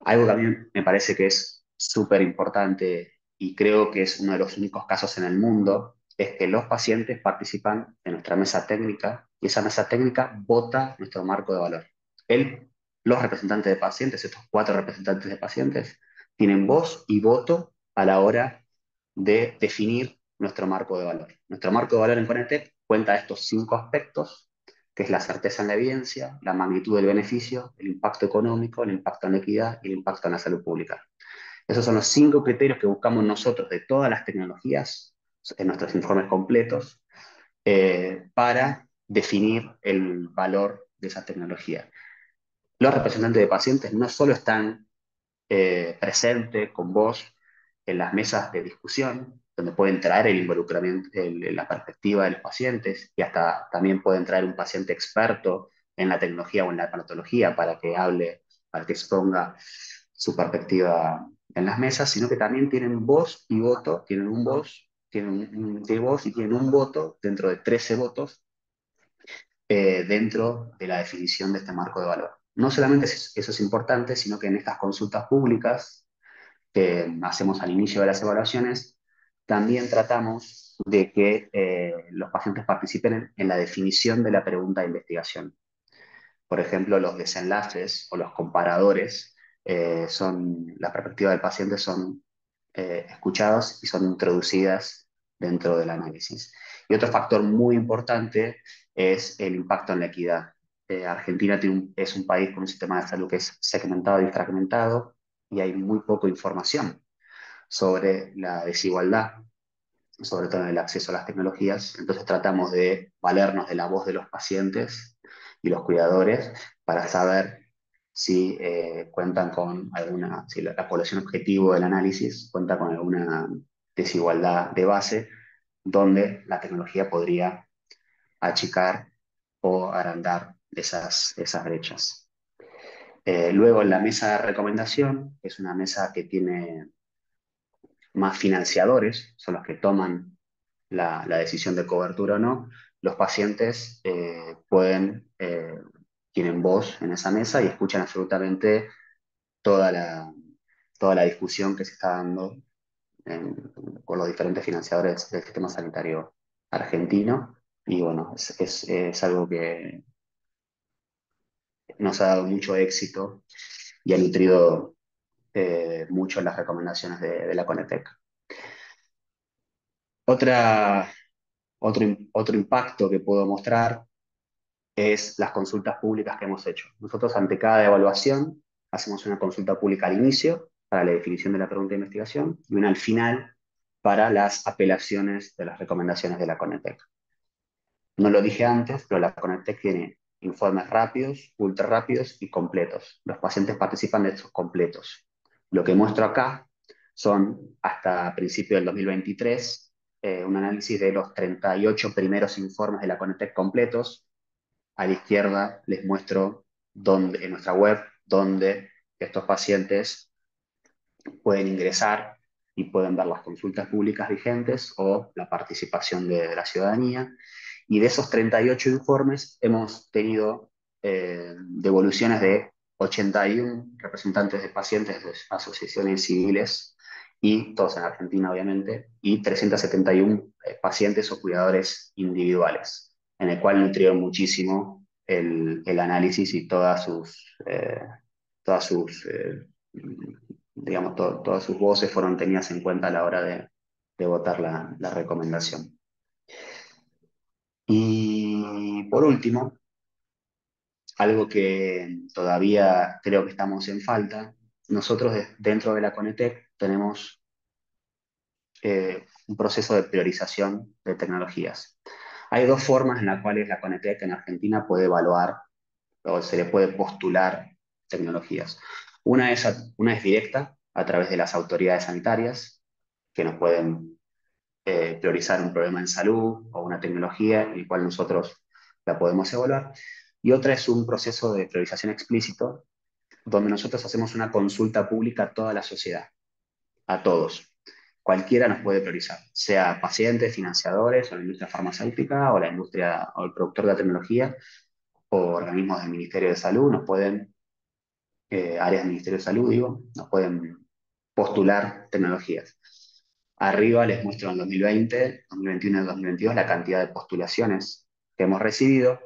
Algo también me parece que es súper importante y creo que es uno de los únicos casos en el mundo es que los pacientes participan en nuestra mesa técnica y esa mesa técnica vota nuestro marco de valor. Él, los representantes de pacientes, estos cuatro representantes de pacientes, tienen voz y voto a la hora de definir nuestro marco de valor. Nuestro marco de valor en Conetec cuenta estos cinco aspectos, que es la certeza en la evidencia, la magnitud del beneficio, el impacto económico, el impacto en la equidad y el impacto en la salud pública. Esos son los cinco criterios que buscamos nosotros de todas las tecnologías en nuestros informes completos eh, para definir el valor de esa tecnología. Los representantes de pacientes no solo están eh, presentes con voz en las mesas de discusión, donde pueden traer el involucramiento, la perspectiva de los pacientes y hasta también pueden traer un paciente experto en la tecnología o en la patología para que hable, para que exponga su perspectiva en las mesas, sino que también tienen voz y voto, tienen un voz tienen un y tiene un voto dentro de 13 votos eh, dentro de la definición de este marco de valor. No solamente eso es importante, sino que en estas consultas públicas que hacemos al inicio de las evaluaciones, también tratamos de que eh, los pacientes participen en la definición de la pregunta de investigación. Por ejemplo, los desenlaces o los comparadores eh, son, la perspectiva del paciente son eh, escuchados y son introducidas dentro del análisis. Y otro factor muy importante es el impacto en la equidad. Eh, Argentina tiene es un país con un sistema de salud que es segmentado y fragmentado y hay muy poca información sobre la desigualdad, sobre todo en el acceso a las tecnologías. Entonces tratamos de valernos de la voz de los pacientes y los cuidadores para saber si eh, cuentan con alguna, si la población objetivo del análisis cuenta con alguna desigualdad de base, donde la tecnología podría achicar o agrandar esas, esas brechas. luego eh, luego, la mesa de recomendación es una mesa que tiene más financiadores, son los que toman la, decisión de cobertura o no. Los pacientes eh, pueden, eh, tienen voz en esa mesa y escuchan absolutamente toda la, toda la discusión que se está dando con los diferentes financiadores del sistema sanitario argentino. Y bueno, es, algo que nos ha dado mucho éxito y ha nutrido eh, mucho las recomendaciones de, la Conetec. Otra, otro, otro impacto que puedo mostrar es las consultas públicas que hemos hecho. Nosotros ante cada evaluación hacemos una consulta pública al inicio para la definición de la pregunta de investigación y una al final para las apelaciones de las recomendaciones de la Conetec. No lo dije antes, pero la Conetec tiene informes rápidos, ultra rápidos y completos. Los pacientes participan de estos completos. Lo que muestro acá son, hasta principio del 2023, eh, un análisis de los 38 primeros informes de la Conetec completos. A la izquierda les muestro dónde, en nuestra web donde estos pacientes pueden ingresar y pueden ver las consultas públicas vigentes o la participación de, la ciudadanía. Y de esos 38 informes hemos tenido eh, devoluciones de 81 representantes de pacientes de asociaciones civiles y todos en Argentina, obviamente, y 371 eh, pacientes o cuidadores individuales, en el cual nutrió muchísimo el, el análisis y todas sus, eh, todas sus digamos, todas sus voces fueron tenidas en cuenta a la hora de, votar la, recomendación. Y por último, algo que todavía creo que estamos en falta, nosotros dentro de la Conetec tenemos eh, un proceso de priorización de tecnologías. Hay dos formas en las cuales la Conetec en Argentina puede evaluar o se le puede postular tecnologías. Una es, una es directa a través de las autoridades sanitarias, que nos pueden eh, priorizar un problema en salud o una tecnología, el cual nosotros la podemos evaluar. Y otra es un proceso de priorización explícito, donde nosotros hacemos una consulta pública a toda la sociedad, a todos. Cualquiera nos puede priorizar, sea pacientes, financiadores, o la industria farmacéutica, o la industria, o el productor de la tecnología, o organismos del Ministerio de Salud, nos pueden áreas del Ministerio de Salud, digo, nos pueden postular tecnologías. Arriba les muestro en 2020, 2021 y 2022 la cantidad de postulaciones que hemos recibido.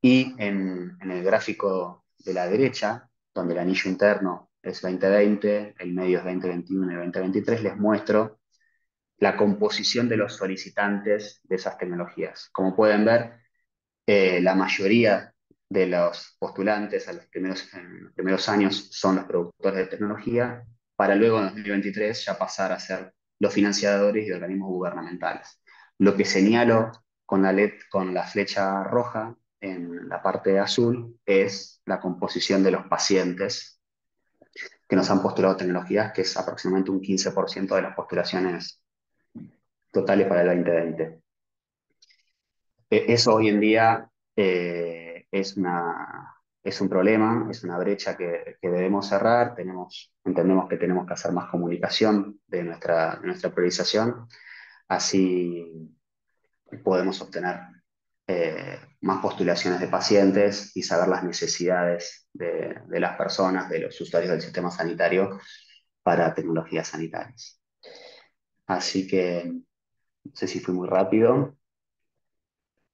Y en, el gráfico de la derecha, donde el anillo interno es 2020, el medio es 2021 y 2023, les muestro la composición de los solicitantes de esas tecnologías. Como pueden ver, eh, la mayoría de los postulantes a los primeros, en eh, los primeros años son los productores de tecnología, para luego en 2023 ya pasar a ser los financiadores y organismos gubernamentales. Lo que señalo con la, LED, con la flecha roja en la parte azul es la composición de los pacientes que nos han postulado tecnologías, que es aproximadamente un 15% de las postulaciones totales para el 2020. E-, eso hoy en día eh, es, una, es un problema, es una brecha que, debemos cerrar, tenemos, entendemos que tenemos que hacer más comunicación de nuestra, nuestra priorización, así podemos obtener eh, más postulaciones de pacientes y saber las necesidades de, las personas, de los usuarios del sistema sanitario para tecnologías sanitarias. Así que, no sé si fui muy rápido,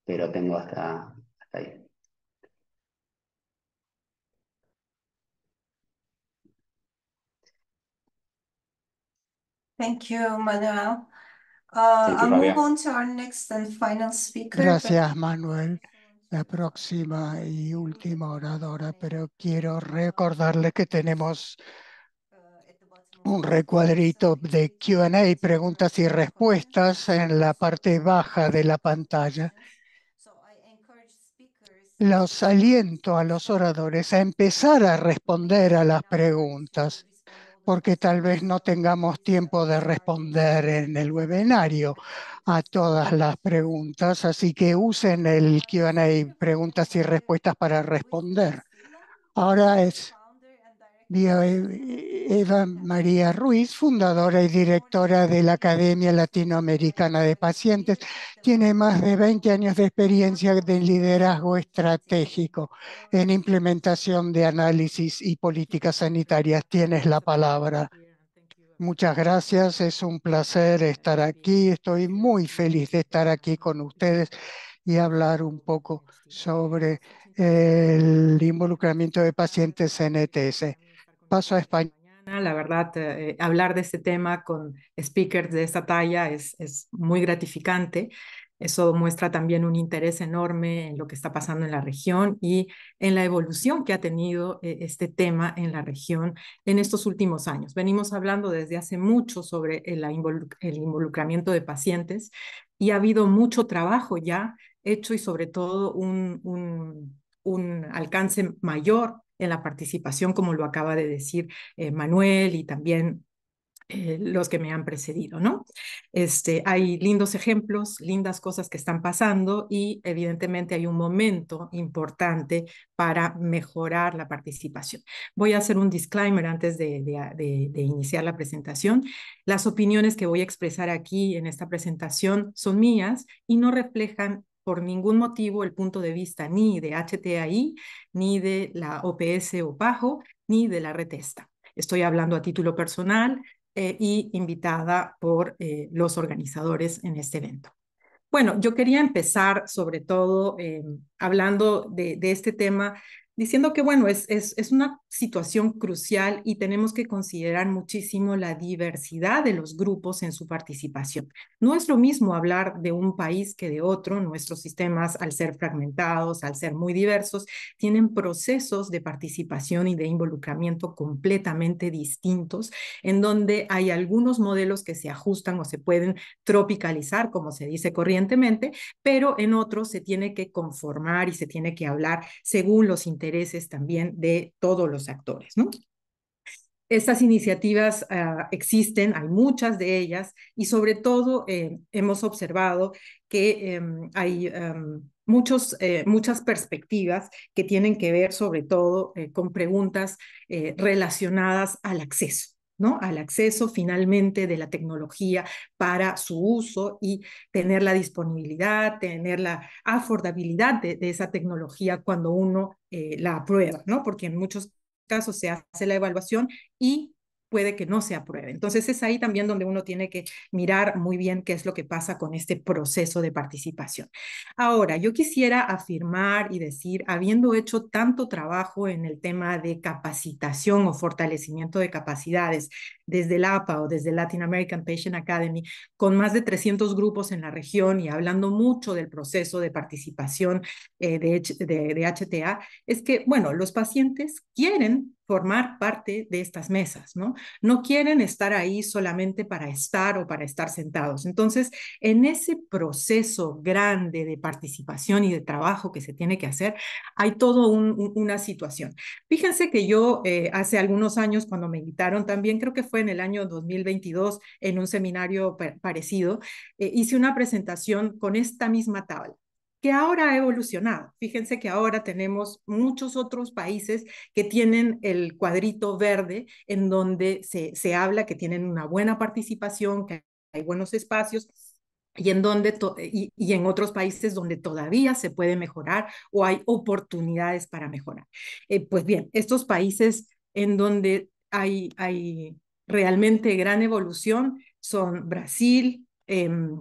pero tengo hasta ahí. Thank Manuel. Gracias, Manuel. La próxima y última oradora, pero quiero recordarle que tenemos un recuadrito de Q&A, preguntas y respuestas en la parte baja de la pantalla. Los aliento a los oradores a empezar a responder a las preguntas porque tal vez no tengamos tiempo de responder en el webinario a todas las preguntas, así que usen el QA preguntas y respuestas para responder. Ahora es eh, Eva María Ruiz, fundadora y directora de la Academia Latinoamericana de Pacientes, tiene más de 20 años de experiencia en liderazgo estratégico, en implementación de análisis y políticas sanitarias. Tienes la palabra. Muchas gracias, es un placer estar aquí. Estoy muy feliz de estar aquí con ustedes y hablar un poco sobre el involucramiento de pacientes en ETS paso a España. La verdad, eh, eh, hablar de este tema con speakers de esta talla es, es muy gratificante. Eso muestra también un interés enorme en lo que está pasando en la región y en la evolución que ha tenido eh, este tema en la región en estos últimos años. Venimos hablando desde hace mucho sobre el, involucramiento de pacientes y ha habido mucho trabajo ya hecho y sobre todo un, un, un alcance mayor en la participación, como lo acaba de decir eh, Manuel y también eh, los que me han precedido, ¿no? Este, hay lindos ejemplos, lindas cosas que están pasando y evidentemente hay un momento importante para mejorar la participación. Voy a hacer un disclaimer antes de iniciar la presentación. Las opiniones que voy a expresar aquí en esta presentación son mías y no reflejan por ningún motivo el punto de vista ni de HTAI, ni de la OPS o PAJO, ni de la Retesta. Estoy hablando a título personal eh, y invitada por eh, los organizadores en este evento. Bueno, yo quería empezar sobre todo em, hablando de, de, este tema diciendo que, bueno, es, es, una situación crucial y tenemos que considerar muchísimo la diversidad de los grupos en su participación. No es lo mismo hablar de un país que de otro, nuestros sistemas al ser fragmentados, al ser muy diversos, tienen procesos de participación y de involucramiento completamente distintos, en donde hay algunos modelos que se ajustan o se pueden tropicalizar, como se dice corrientemente, pero en otros se tiene que conformar y se tiene que hablar según los intereses intereses también de todos los actores, Estas iniciativas ah, existen, hay muchas de ellas, y sobre todo eh, hemos observado que em, hay em, muchos, eh, muchas perspectivas que tienen que ver sobre todo eh, con preguntas relacionadas al acceso al acceso finalmente de la tecnología para su uso y tener la disponibilidad, tener la afordabilidad de, esa tecnología cuando uno eh, la aprueba, ¿no? porque en muchos casos se hace la evaluación y puede que no se apruebe. Entonces es ahí también donde uno tiene que mirar muy bien qué es lo que pasa con este proceso de participación. Ahora, yo quisiera afirmar y decir, habiendo hecho tanto trabajo en el tema de capacitación o fortalecimiento de capacidades desde el APA o desde Latin American Patient Academy, con más de 300 grupos en la región y hablando mucho del proceso de participación eh, de, de HTA, es que, bueno, los pacientes quieren formar parte de estas mesas, ¿no? No quieren estar ahí solamente para estar o para estar sentados. Entonces, en ese proceso grande de participación y de trabajo que se tiene que hacer, hay toda una situación. Fíjense que yo eh, hace algunos años, cuando me invitaron también, creo que fue en el año 2022, en un seminario parecido, eh, hice una presentación con esta misma tabla que ahora ha evolucionado. Fíjense que ahora tenemos muchos otros países que tienen el cuadrito verde en donde se, se habla que tienen una buena participación, que hay buenos espacios, y en, donde y, en otros países donde todavía se puede mejorar o hay oportunidades para mejorar. Eh, pues bien, estos países en donde hay, hay realmente gran evolución son Brasil,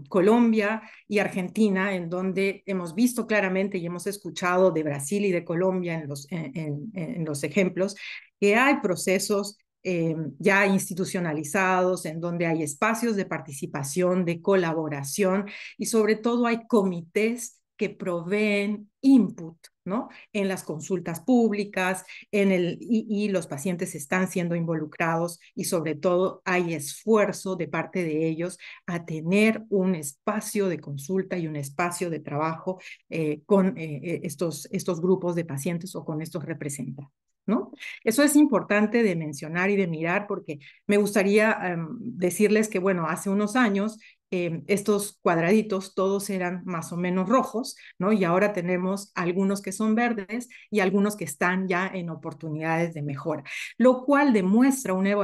Colombia y Argentina, en donde hemos visto claramente y hemos escuchado de Brasil y de Colombia en los, ejemplos, que hay procesos eh, ya institucionalizados, en donde hay espacios de participación, de colaboración y sobre todo hay comités que proveen input, ¿no? En las consultas públicas, en el, y, los pacientes están siendo involucrados y sobre todo hay esfuerzo de parte de ellos a tener un espacio de consulta y un espacio de trabajo eh, con eh, eh, estos, estos grupos de pacientes o con estos representantes. ¿No? Eso es importante de mencionar y de mirar porque me gustaría em, decirles que, bueno, hace unos años Em, estos cuadraditos todos eran más o menos rojos, ¿no? Y ahora tenemos algunos que son verdes y algunos que están ya en oportunidades de mejora, lo cual demuestra una,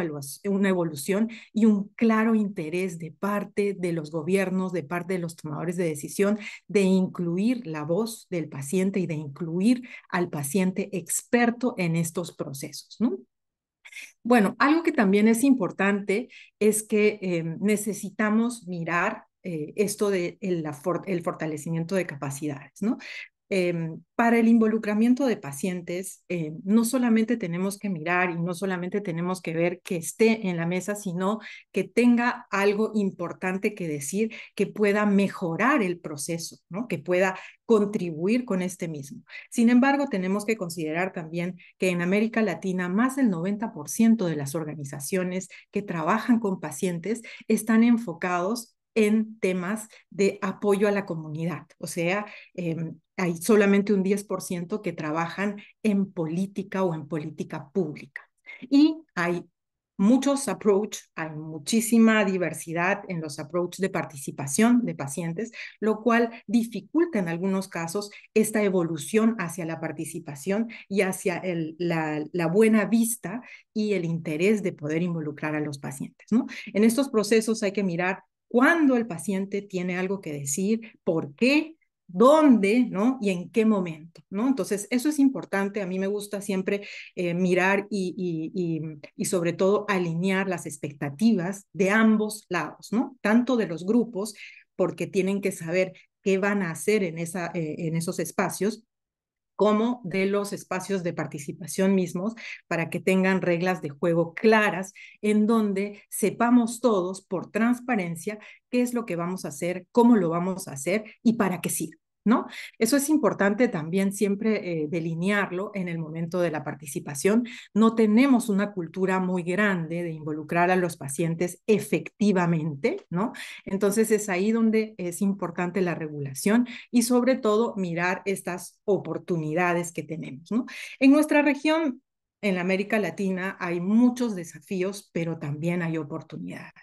una evolución y un claro interés de parte de los gobiernos, de parte de los tomadores de decisión, de incluir la voz del paciente y de incluir al paciente experto en estos procesos, ¿no? Bueno, algo que también es importante es que em, necesitamos mirar eh, esto de el fortalecimiento de capacidades, ¿no? Em, para el involucramiento de pacientes, em, no solamente tenemos que mirar y no solamente tenemos que ver que esté en la mesa, sino que tenga algo importante que decir, que pueda mejorar el proceso, ¿no? que pueda contribuir con este mismo. Sin embargo, tenemos que considerar también que en América Latina más del 90% de las organizaciones que trabajan con pacientes están enfocados en temas de apoyo a la comunidad. O sea, em, hay solamente un 10% que trabajan en política o en política pública. Y hay muchos approach, hay muchísima diversidad en los approach de participación de pacientes, lo cual dificulta en algunos casos esta evolución hacia la participación y hacia la, la, buena vista y el interés de poder involucrar a los pacientes. ¿no? En estos procesos hay que mirar cuándo el paciente tiene algo que decir, por qué, dónde, ¿no? Y en qué momento, ¿no? Entonces, eso es importante. A mí me gusta siempre eh, mirar y, sobre todo alinear las expectativas de ambos lados, ¿no? Tanto de los grupos, porque tienen que saber qué van a hacer en, esa, eh, en esos espacios, como de los espacios de participación mismos para que tengan reglas de juego claras en donde sepamos todos por transparencia qué es lo que vamos a hacer, cómo lo vamos a hacer y para qué sirve. Eso es importante también siempre eh, delinearlo en el momento de la participación. No tenemos una cultura muy grande de involucrar a los pacientes efectivamente, ¿no? Entonces es ahí donde es importante la regulación y sobre todo mirar estas oportunidades que tenemos, En nuestra región en América Latina hay muchos desafíos, pero también hay oportunidades,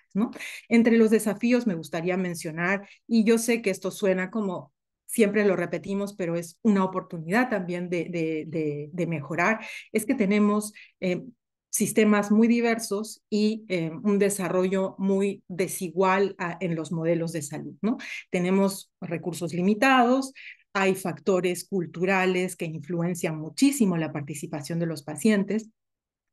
Entre los desafíos me gustaría mencionar, y yo sé que esto suena como siempre lo repetimos, pero es una oportunidad también de, mejorar, es que tenemos eh, sistemas muy diversos y eh, un desarrollo muy desigual en los modelos de salud. ¿no? Tenemos recursos limitados, hay factores culturales que influencian muchísimo la participación de los pacientes.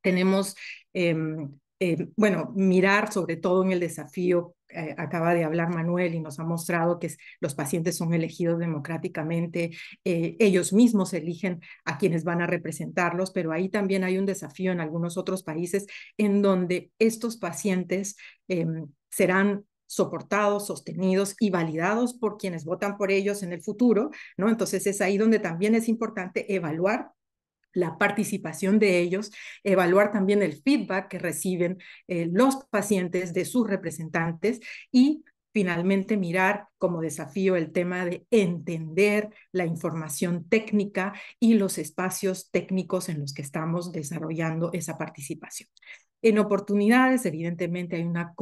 Tenemos em, eh, bueno, mirar sobre todo en el desafío, eh, acaba de hablar Manuel y nos ha mostrado que los pacientes son elegidos democráticamente, eh, ellos mismos eligen a quienes van a representarlos, pero ahí también hay un desafío en algunos otros países en donde estos pacientes em, serán soportados, sostenidos y validados por quienes votan por ellos en el futuro, ¿no? Entonces es ahí donde también es importante evaluar la participación de ellos, evaluar también el feedback que reciben eh, los pacientes de sus representantes y finalmente mirar como desafío el tema de entender la información técnica y los espacios técnicos en los que estamos desarrollando esa participación. En oportunidades, evidentemente, hay una,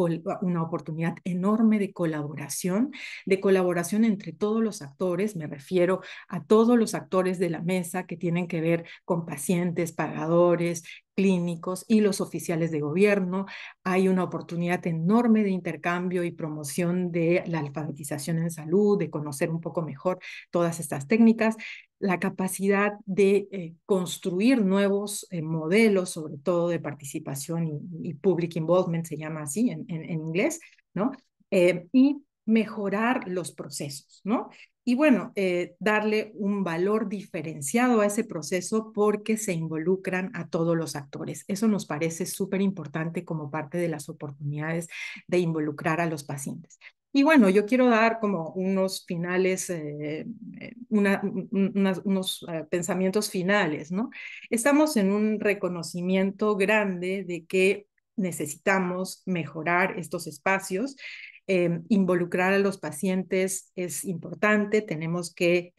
una oportunidad enorme de colaboración, de colaboración entre todos los actores, me refiero a todos los actores de la mesa que tienen que ver con pacientes, pagadores, clínicos y los oficiales de gobierno. Hay una oportunidad enorme de intercambio y promoción de la alfabetización en salud, de conocer un poco mejor todas estas técnicas, la capacidad de eh, construir nuevos eh, modelos, sobre todo de participación y, public involvement, se llama así en, inglés, ¿no? Eh, y mejorar los procesos, ¿no? Y bueno, darle un valor diferenciado a ese proceso porque se involucran a todos los actores. Eso nos parece súper importante como parte de las oportunidades de involucrar a los pacientes. Y bueno, yo quiero dar como unos finales, eh, eh, unos eh, pensamientos finales, ¿no? Estamos en un reconocimiento grande de que necesitamos mejorar estos espacios. involucrar a los pacientes es importante, tenemos que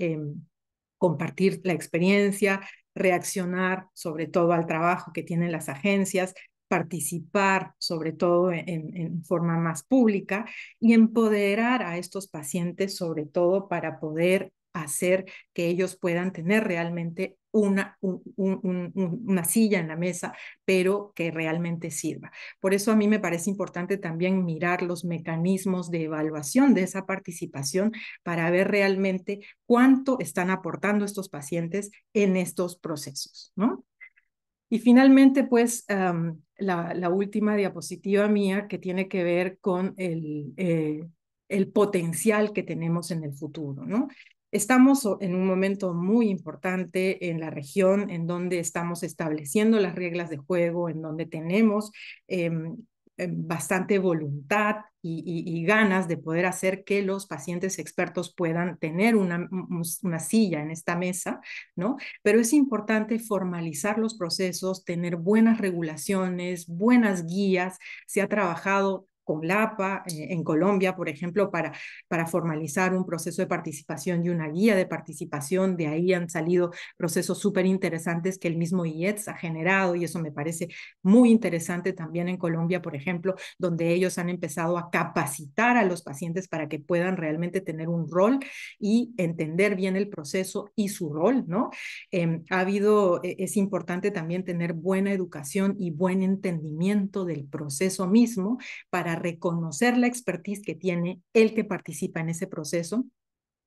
compartir la experiencia, reaccionar sobre todo al trabajo que tienen las agencias, participar, sobre todo e-, en, forma más pública, y empoderar a estos pacientes, sobre todo para poder hacer que ellos puedan tener realmente una, una silla en la mesa, pero que realmente sirva. Por eso a mí me parece importante también mirar los mecanismos de evaluación de esa participación para ver realmente cuánto están aportando estos pacientes en estos procesos, ¿no? Y finalmente, pues, la, última diapositiva mía que tiene que ver con el, eh, el potencial que tenemos en el futuro, ¿no? Estamos en un momento muy importante en la región, en donde estamos estableciendo las reglas de juego, en donde tenemos em, eh, bastante voluntad y, ganas de poder hacer que los pacientes expertos puedan tener una, una silla en esta mesa, ¿no? Pero es importante formalizar los procesos, tener buenas regulaciones, buenas guías. Se ha trabajado con LAPA eh, en Colombia, por ejemplo, para, para formalizar un proceso de participación y una guía de participación. De ahí han salido procesos súper interesantes que el mismo IETS ha generado y eso me parece muy interesante también en Colombia, por ejemplo, donde ellos han empezado a capacitar a los pacientes para que puedan realmente tener un rol y entender bien el proceso y su rol, ¿no? Em, ha habido, e, es importante también tener buena educación y buen entendimiento del proceso mismo para reconocer la expertise que tiene el que participa en ese proceso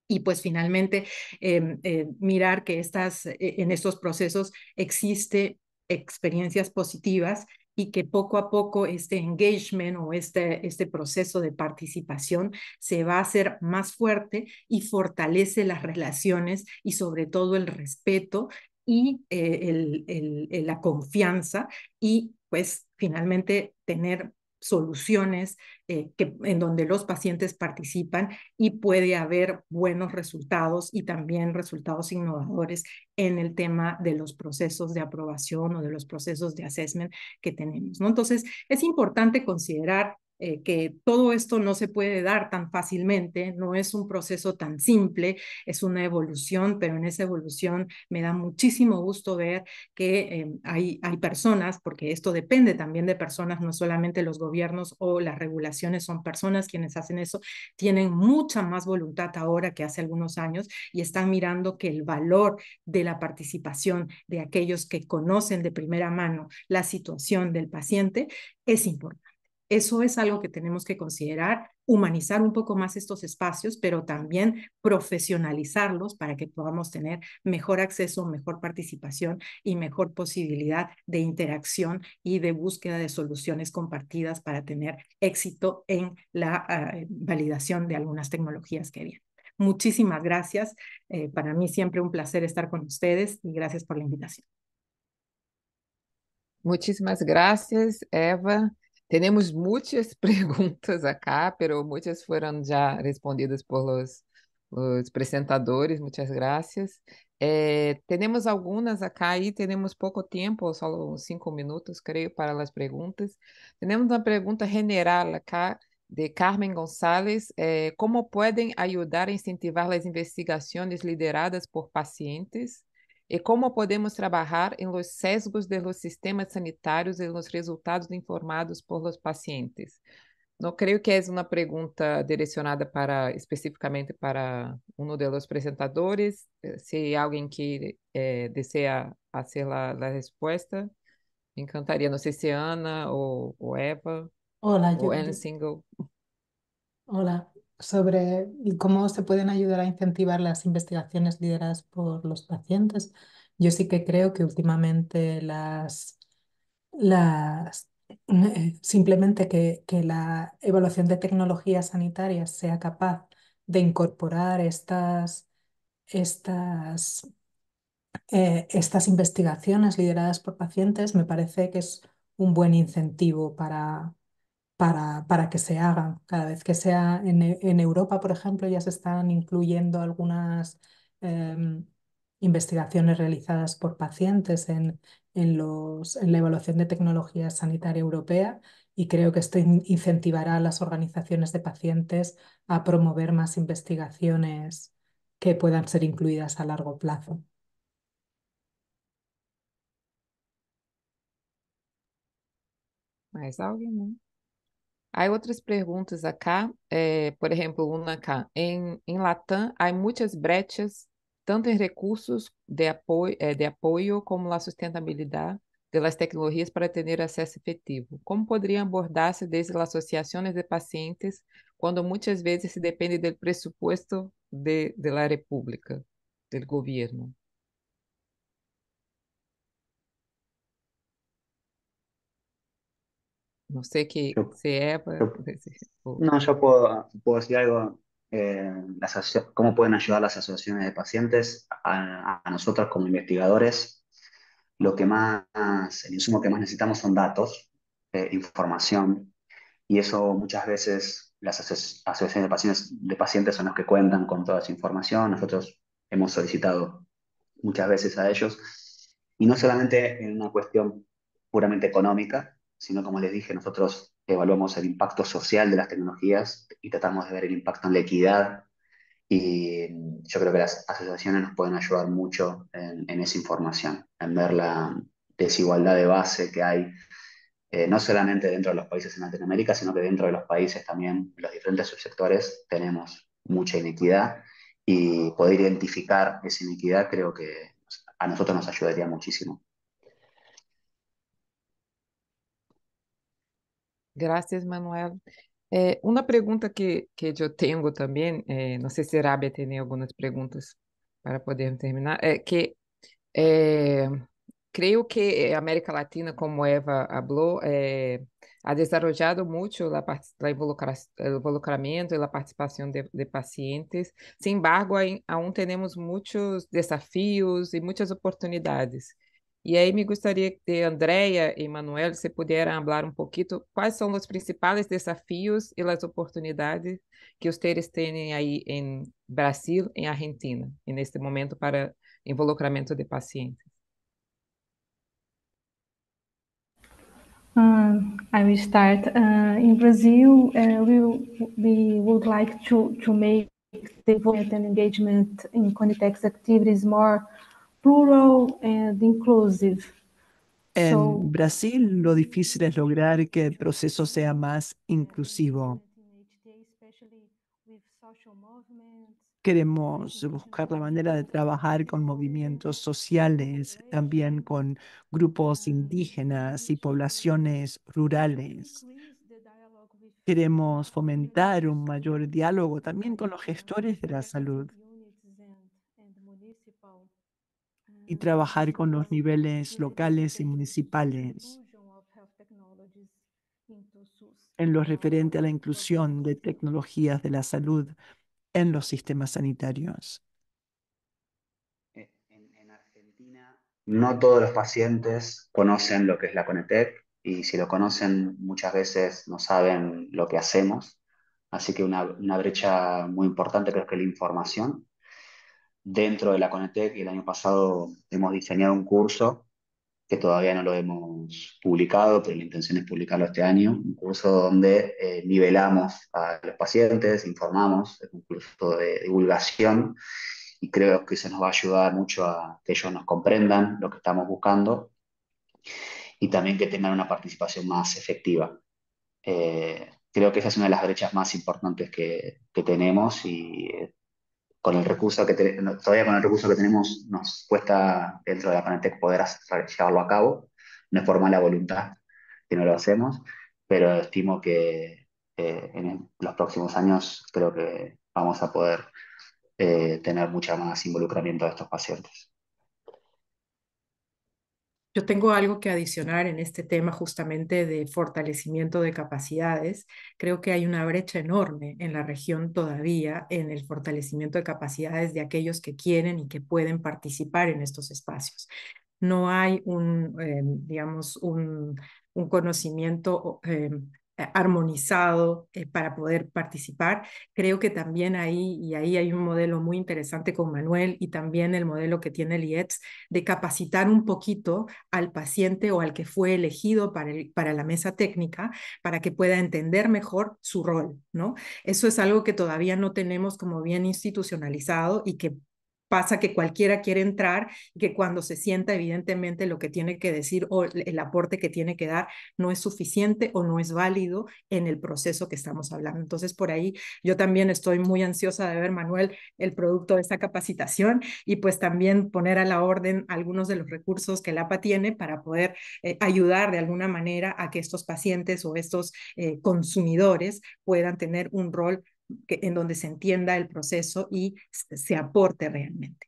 y pues finalmente em, eh, mirar que estas, eh, en estos procesos existe experiencias positivas y que poco a poco este engagement o este, este proceso de participación se va a hacer más fuerte y fortalece las relaciones y sobre todo el respeto y eh, el, la confianza y pues finalmente tener soluciones eh, en donde los pacientes participan y puede haber buenos resultados y también resultados innovadores en el tema de los procesos de aprobación o de los procesos de assessment que tenemos. Entonces, es importante considerar eh, que todo esto no se puede dar tan fácilmente, no es un proceso tan simple, es una evolución, pero en esa evolución me da muchísimo gusto ver que eh, hay, hay personas, porque esto depende también de personas, no solamente los gobiernos o las regulaciones, son personas quienes hacen eso, tienen mucha más voluntad ahora que hace algunos años y están mirando que el valor de la participación de aquellos que conocen de primera mano la situación del paciente es importante. Eso es algo que tenemos que considerar, humanizar un poco más estos espacios, pero también profesionalizarlos para que podamos tener mejor acceso, mejor participación y mejor posibilidad de interacción y de búsqueda de soluciones compartidas para tener éxito en la ah, eh, validación de algunas tecnologías que vienen. Muchísimas gracias. Eh, para mí siempre un placer estar con ustedes y gracias por la invitación. Muchísimas gracias, Eva. Temos muitas perguntas acá, pero muitas foram já respondidas por los, los presentadores. Muchas gracias. Eh, é, tenemos algumas acá e temos pouco tempo, só cinco minutos, creio, para as perguntas. Temos uma pergunta general acá de Carmen González: eh, é, Como podem ajudar a incentivar as investigações lideradas por pacientes e como podemos trabalhar em los sesgos de los sistemas sanitarios e los resultados informados por los pacientes. Não creio que é uma pergunta direcionada para especificamente para um dos apresentadores. Eh, se é alguém que eh, deseja fazer a, a resposta, me encantaria. Não sei se é Ana ou, ou Eva Olá, ou Anne Single. Olá, sobre cómo se pueden ayudar a incentivar las investigaciones lideradas por los pacientes. Yo sí que creo que últimamente las, las eh, simplemente que, la evaluación de tecnologías sanitarias sea capaz de incorporar estas, estas, eh, estas investigaciones lideradas por pacientes me parece que es un buen incentivo para, para, que se hagan. Cada vez que sea en, Europa, por ejemplo, ya se están incluyendo algunas em, investigaciones realizadas por pacientes en, los, en la evaluación de tecnología sanitaria europea y creo que esto incentivará a las organizaciones de pacientes a promover más investigaciones que puedan ser incluidas a largo plazo. Pues, alguien, Há outras perguntas acá, eh, por exemplo, uma acá. Em, em Latam, há muitas brechas, tanto em recursos de apoio, eh, de apoio como na sustentabilidade das tecnologias para ter acesso efetivo. Como poderia abordar-se desde as associações de pacientes, quando muitas vezes se depende do pressuposto de, de república, do governo? No sé qué, pues, pues, no, yo puedo, decir algo. Eh, ¿cómo pueden ayudar las asociaciones de pacientes? A, nosotros como investigadores, lo que más, el insumo que más necesitamos son datos, eh, información, y eso muchas veces las asociaciones de pacientes, son las que cuentan con toda esa información. Nosotros hemos solicitado muchas veces a ellos, y no solamente en una cuestión puramente económica, sino como les dije, nosotros evaluamos el impacto social de las tecnologías y tratamos de ver el impacto en la equidad. Y mm, yo creo que las asociaciones nos pueden ayudar mucho en, esa información, en ver la desigualdad de base que hay, eh, no solamente dentro de los países en Latinoamérica, sino que dentro de los países también, los diferentes subsectores, tenemos mucha inequidad y poder identificar esa inequidad creo que a nosotros nos ayudaría muchísimo. Gracias, Manuel. É, uma pergunta que, que eu tenho também, é, não sei se Rábia tem algumas perguntas para poder terminar, é que é, creio que a América Latina, como Eva falou, é, ha desarrollado muito a involucramento e a participação de, de, pacientes. Sin embargo, aún temos muitos desafios e muitas oportunidades. E aí me gostaria que Andrea e Manuel, se puderam falar um pouquinho quais são os principais desafios e as oportunidades que vocês têm aí em Brasil, em Argentina, neste momento para involucramento de pacientes. Um, ah, I will start. Uh, in Brazil, uh, we, we would like to, to make the and engagement in Conitex activities more inclusive. En Brasil, lo difícil es lograr que el proceso sea más inclusivo. Queremos buscar la manera de trabajar con movimientos sociales, también con grupos indígenas y poblaciones rurales. Queremos fomentar un mayor diálogo también con los gestores de la salud. y trabajar con los niveles locales y municipales en lo referente a la inclusión de tecnologías de la salud en los sistemas sanitarios. En, no todos los pacientes conocen lo que es la Conetec y si lo conocen muchas veces no saben lo que hacemos. Así que una, una brecha muy importante creo que es la información dentro de la Conetec. El año pasado hemos diseñado un curso que todavía no lo hemos publicado, pero la intención es publicarlo este año, un curso donde eh, nivelamos a los pacientes, informamos, es un curso de divulgación y creo que eso nos va a ayudar mucho a que ellos nos comprendan lo que estamos buscando y también que tengan una participación más efectiva. Eh, creo que esa es una de las brechas más importantes que, que tenemos y eh, con el recurso que todavía con el recurso que tenemos nos cuesta dentro de la Panatec poder llevarlo a cabo. No es por mala voluntad que no lo hacemos, pero estimo que eh, en los próximos años creo que vamos a poder eh, tener mucho más involucramiento de estos pacientes. Yo tengo algo que adicionar en este tema justamente de fortalecimiento de capacidades. Creo que hay una brecha enorme en la región todavía en el fortalecimiento de capacidades de aquellos que quieren y que pueden participar en estos espacios. No hay un, em, digamos, un, conocimiento eh, eh, armonizado eh, para poder participar. Creo que también ahí, y ahí hay un modelo muy interesante con Manuel y también el modelo que tiene el IETS de capacitar un poquito al paciente o al que fue elegido para, para la mesa técnica para que pueda entender mejor su rol, ¿no? Eso es algo que todavía no tenemos como bien institucionalizado y que pasa que cualquiera quiere entrar, que cuando se sienta, evidentemente lo que tiene que decir o el aporte que tiene que dar no es suficiente o no es válido en el proceso que estamos hablando. Entonces, por ahí yo también estoy muy ansiosa de ver, Manuel, el producto de esta capacitación y pues también poner a la orden algunos de los recursos que el APA tiene para poder eh, ayudar de alguna manera a que estos pacientes o estos eh, consumidores puedan tener un rol que, en donde se entienda el proceso y se, aporte realmente.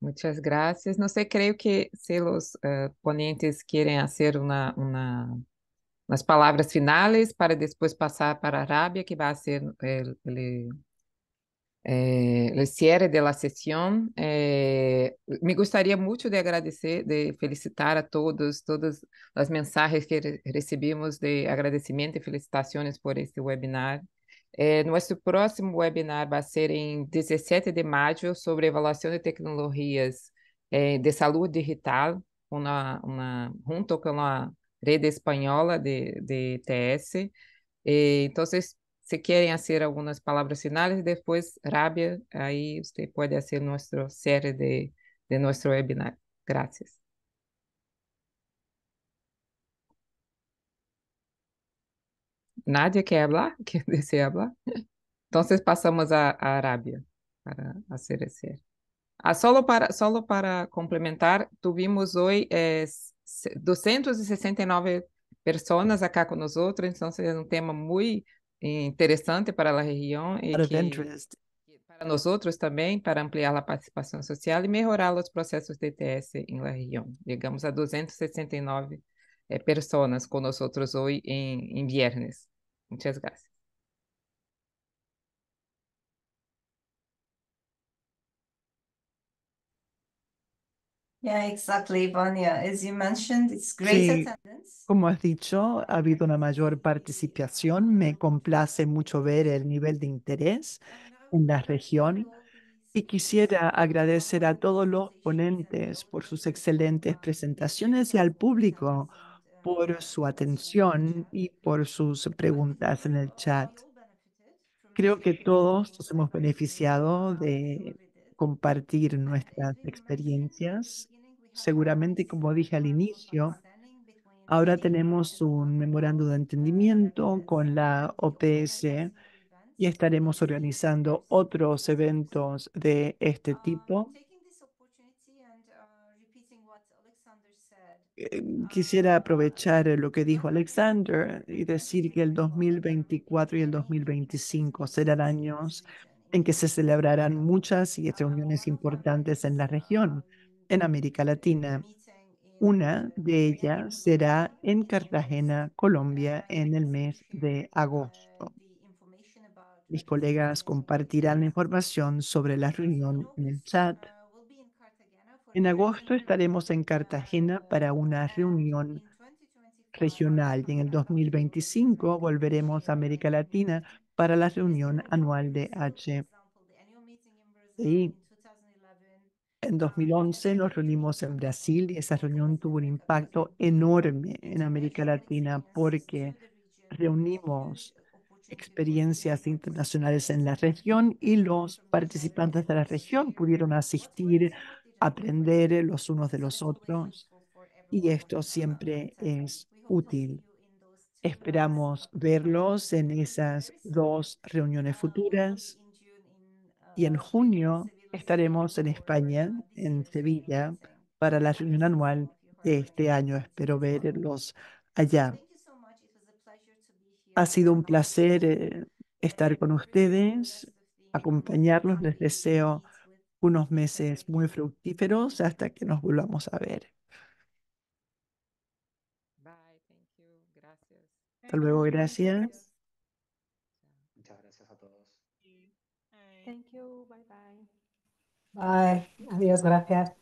Muchas gracias. No sé, creo que si los eh, ponentes quieren hacer una, unas palabras finales para después pasar para Arabia, que va a ser el Eh, el cierre de la sesión. Eh, me gustaría mucho de agradecer, de felicitar a todos, todas as mensajes que re recibimos de agradecimiento y felicitaciones por este webinar. Eh, nuestro próximo webinar va a ser en 17 de mayo sobre evaluación de tecnologías eh, de salud digital, una, una, junto con la red española de, de TS. Eh, entonces, se querem fazer algumas palavras finais depois Rábia aí você pode fazer nossa série de, de nosso webinar. graças Nadia quer falar? ¿Quién desea falar? Então, passamos a, a Arabia para hacer ese. Ah, solo, para, solo para complementar, tuvimos hoje eh, 269 pessoas acá conosco, então é um tema muito interessante para a região e que, para nós outros também, para ampliar a participação social e melhorar os processos de ETS em la região. Chegamos a 269 eh, pessoas com outros hoje em, em viernes. Muchas gracias. Yeah, exactly, Como has dicho, ha habido una mayor participación. Me complace mucho ver el nivel de interés en la región. Y quisiera agradecer a todos los ponentes por sus excelentes presentaciones y al público por su atención y por sus preguntas en el chat. Creo que todos nos hemos beneficiado de compartir nuestras experiencias seguramente, como dije al inicio, ahora tenemos un memorando de entendimiento con la OPS y estaremos organizando otros eventos de este um, tipo. Uh, eh, quisiera aprovechar lo que dijo Alexander y decir que el 2024 y el 2025 serán años en que se celebrarán muchas y reuniones importantes en la región en América Latina. Una de ellas será en Cartagena, Colombia, en el mes de agosto. Mis colegas compartirán la información sobre la reunión en el chat. En agosto estaremos en Cartagena para una reunión regional y en el 2025 volveremos a América Latina para la reunión anual de H. En 2011 nos reunimos en Brasil y esa reunión tuvo un impacto enorme en América Latina porque reunimos experiencias internacionales en la región y los participantes de la región pudieron asistir, aprender los unos de los otros y esto siempre es útil. Esperamos verlos en esas dos reuniones futuras y en junio estaremos en España, en Sevilla, para la reunión anual de este año. Espero verlos allá. Ha sido un placer eh, estar con ustedes, acompañarlos. Les deseo unos meses muy fructíferos hasta que nos volvamos a ver. Hasta luego, gracias. Bye. Adiós, gracias.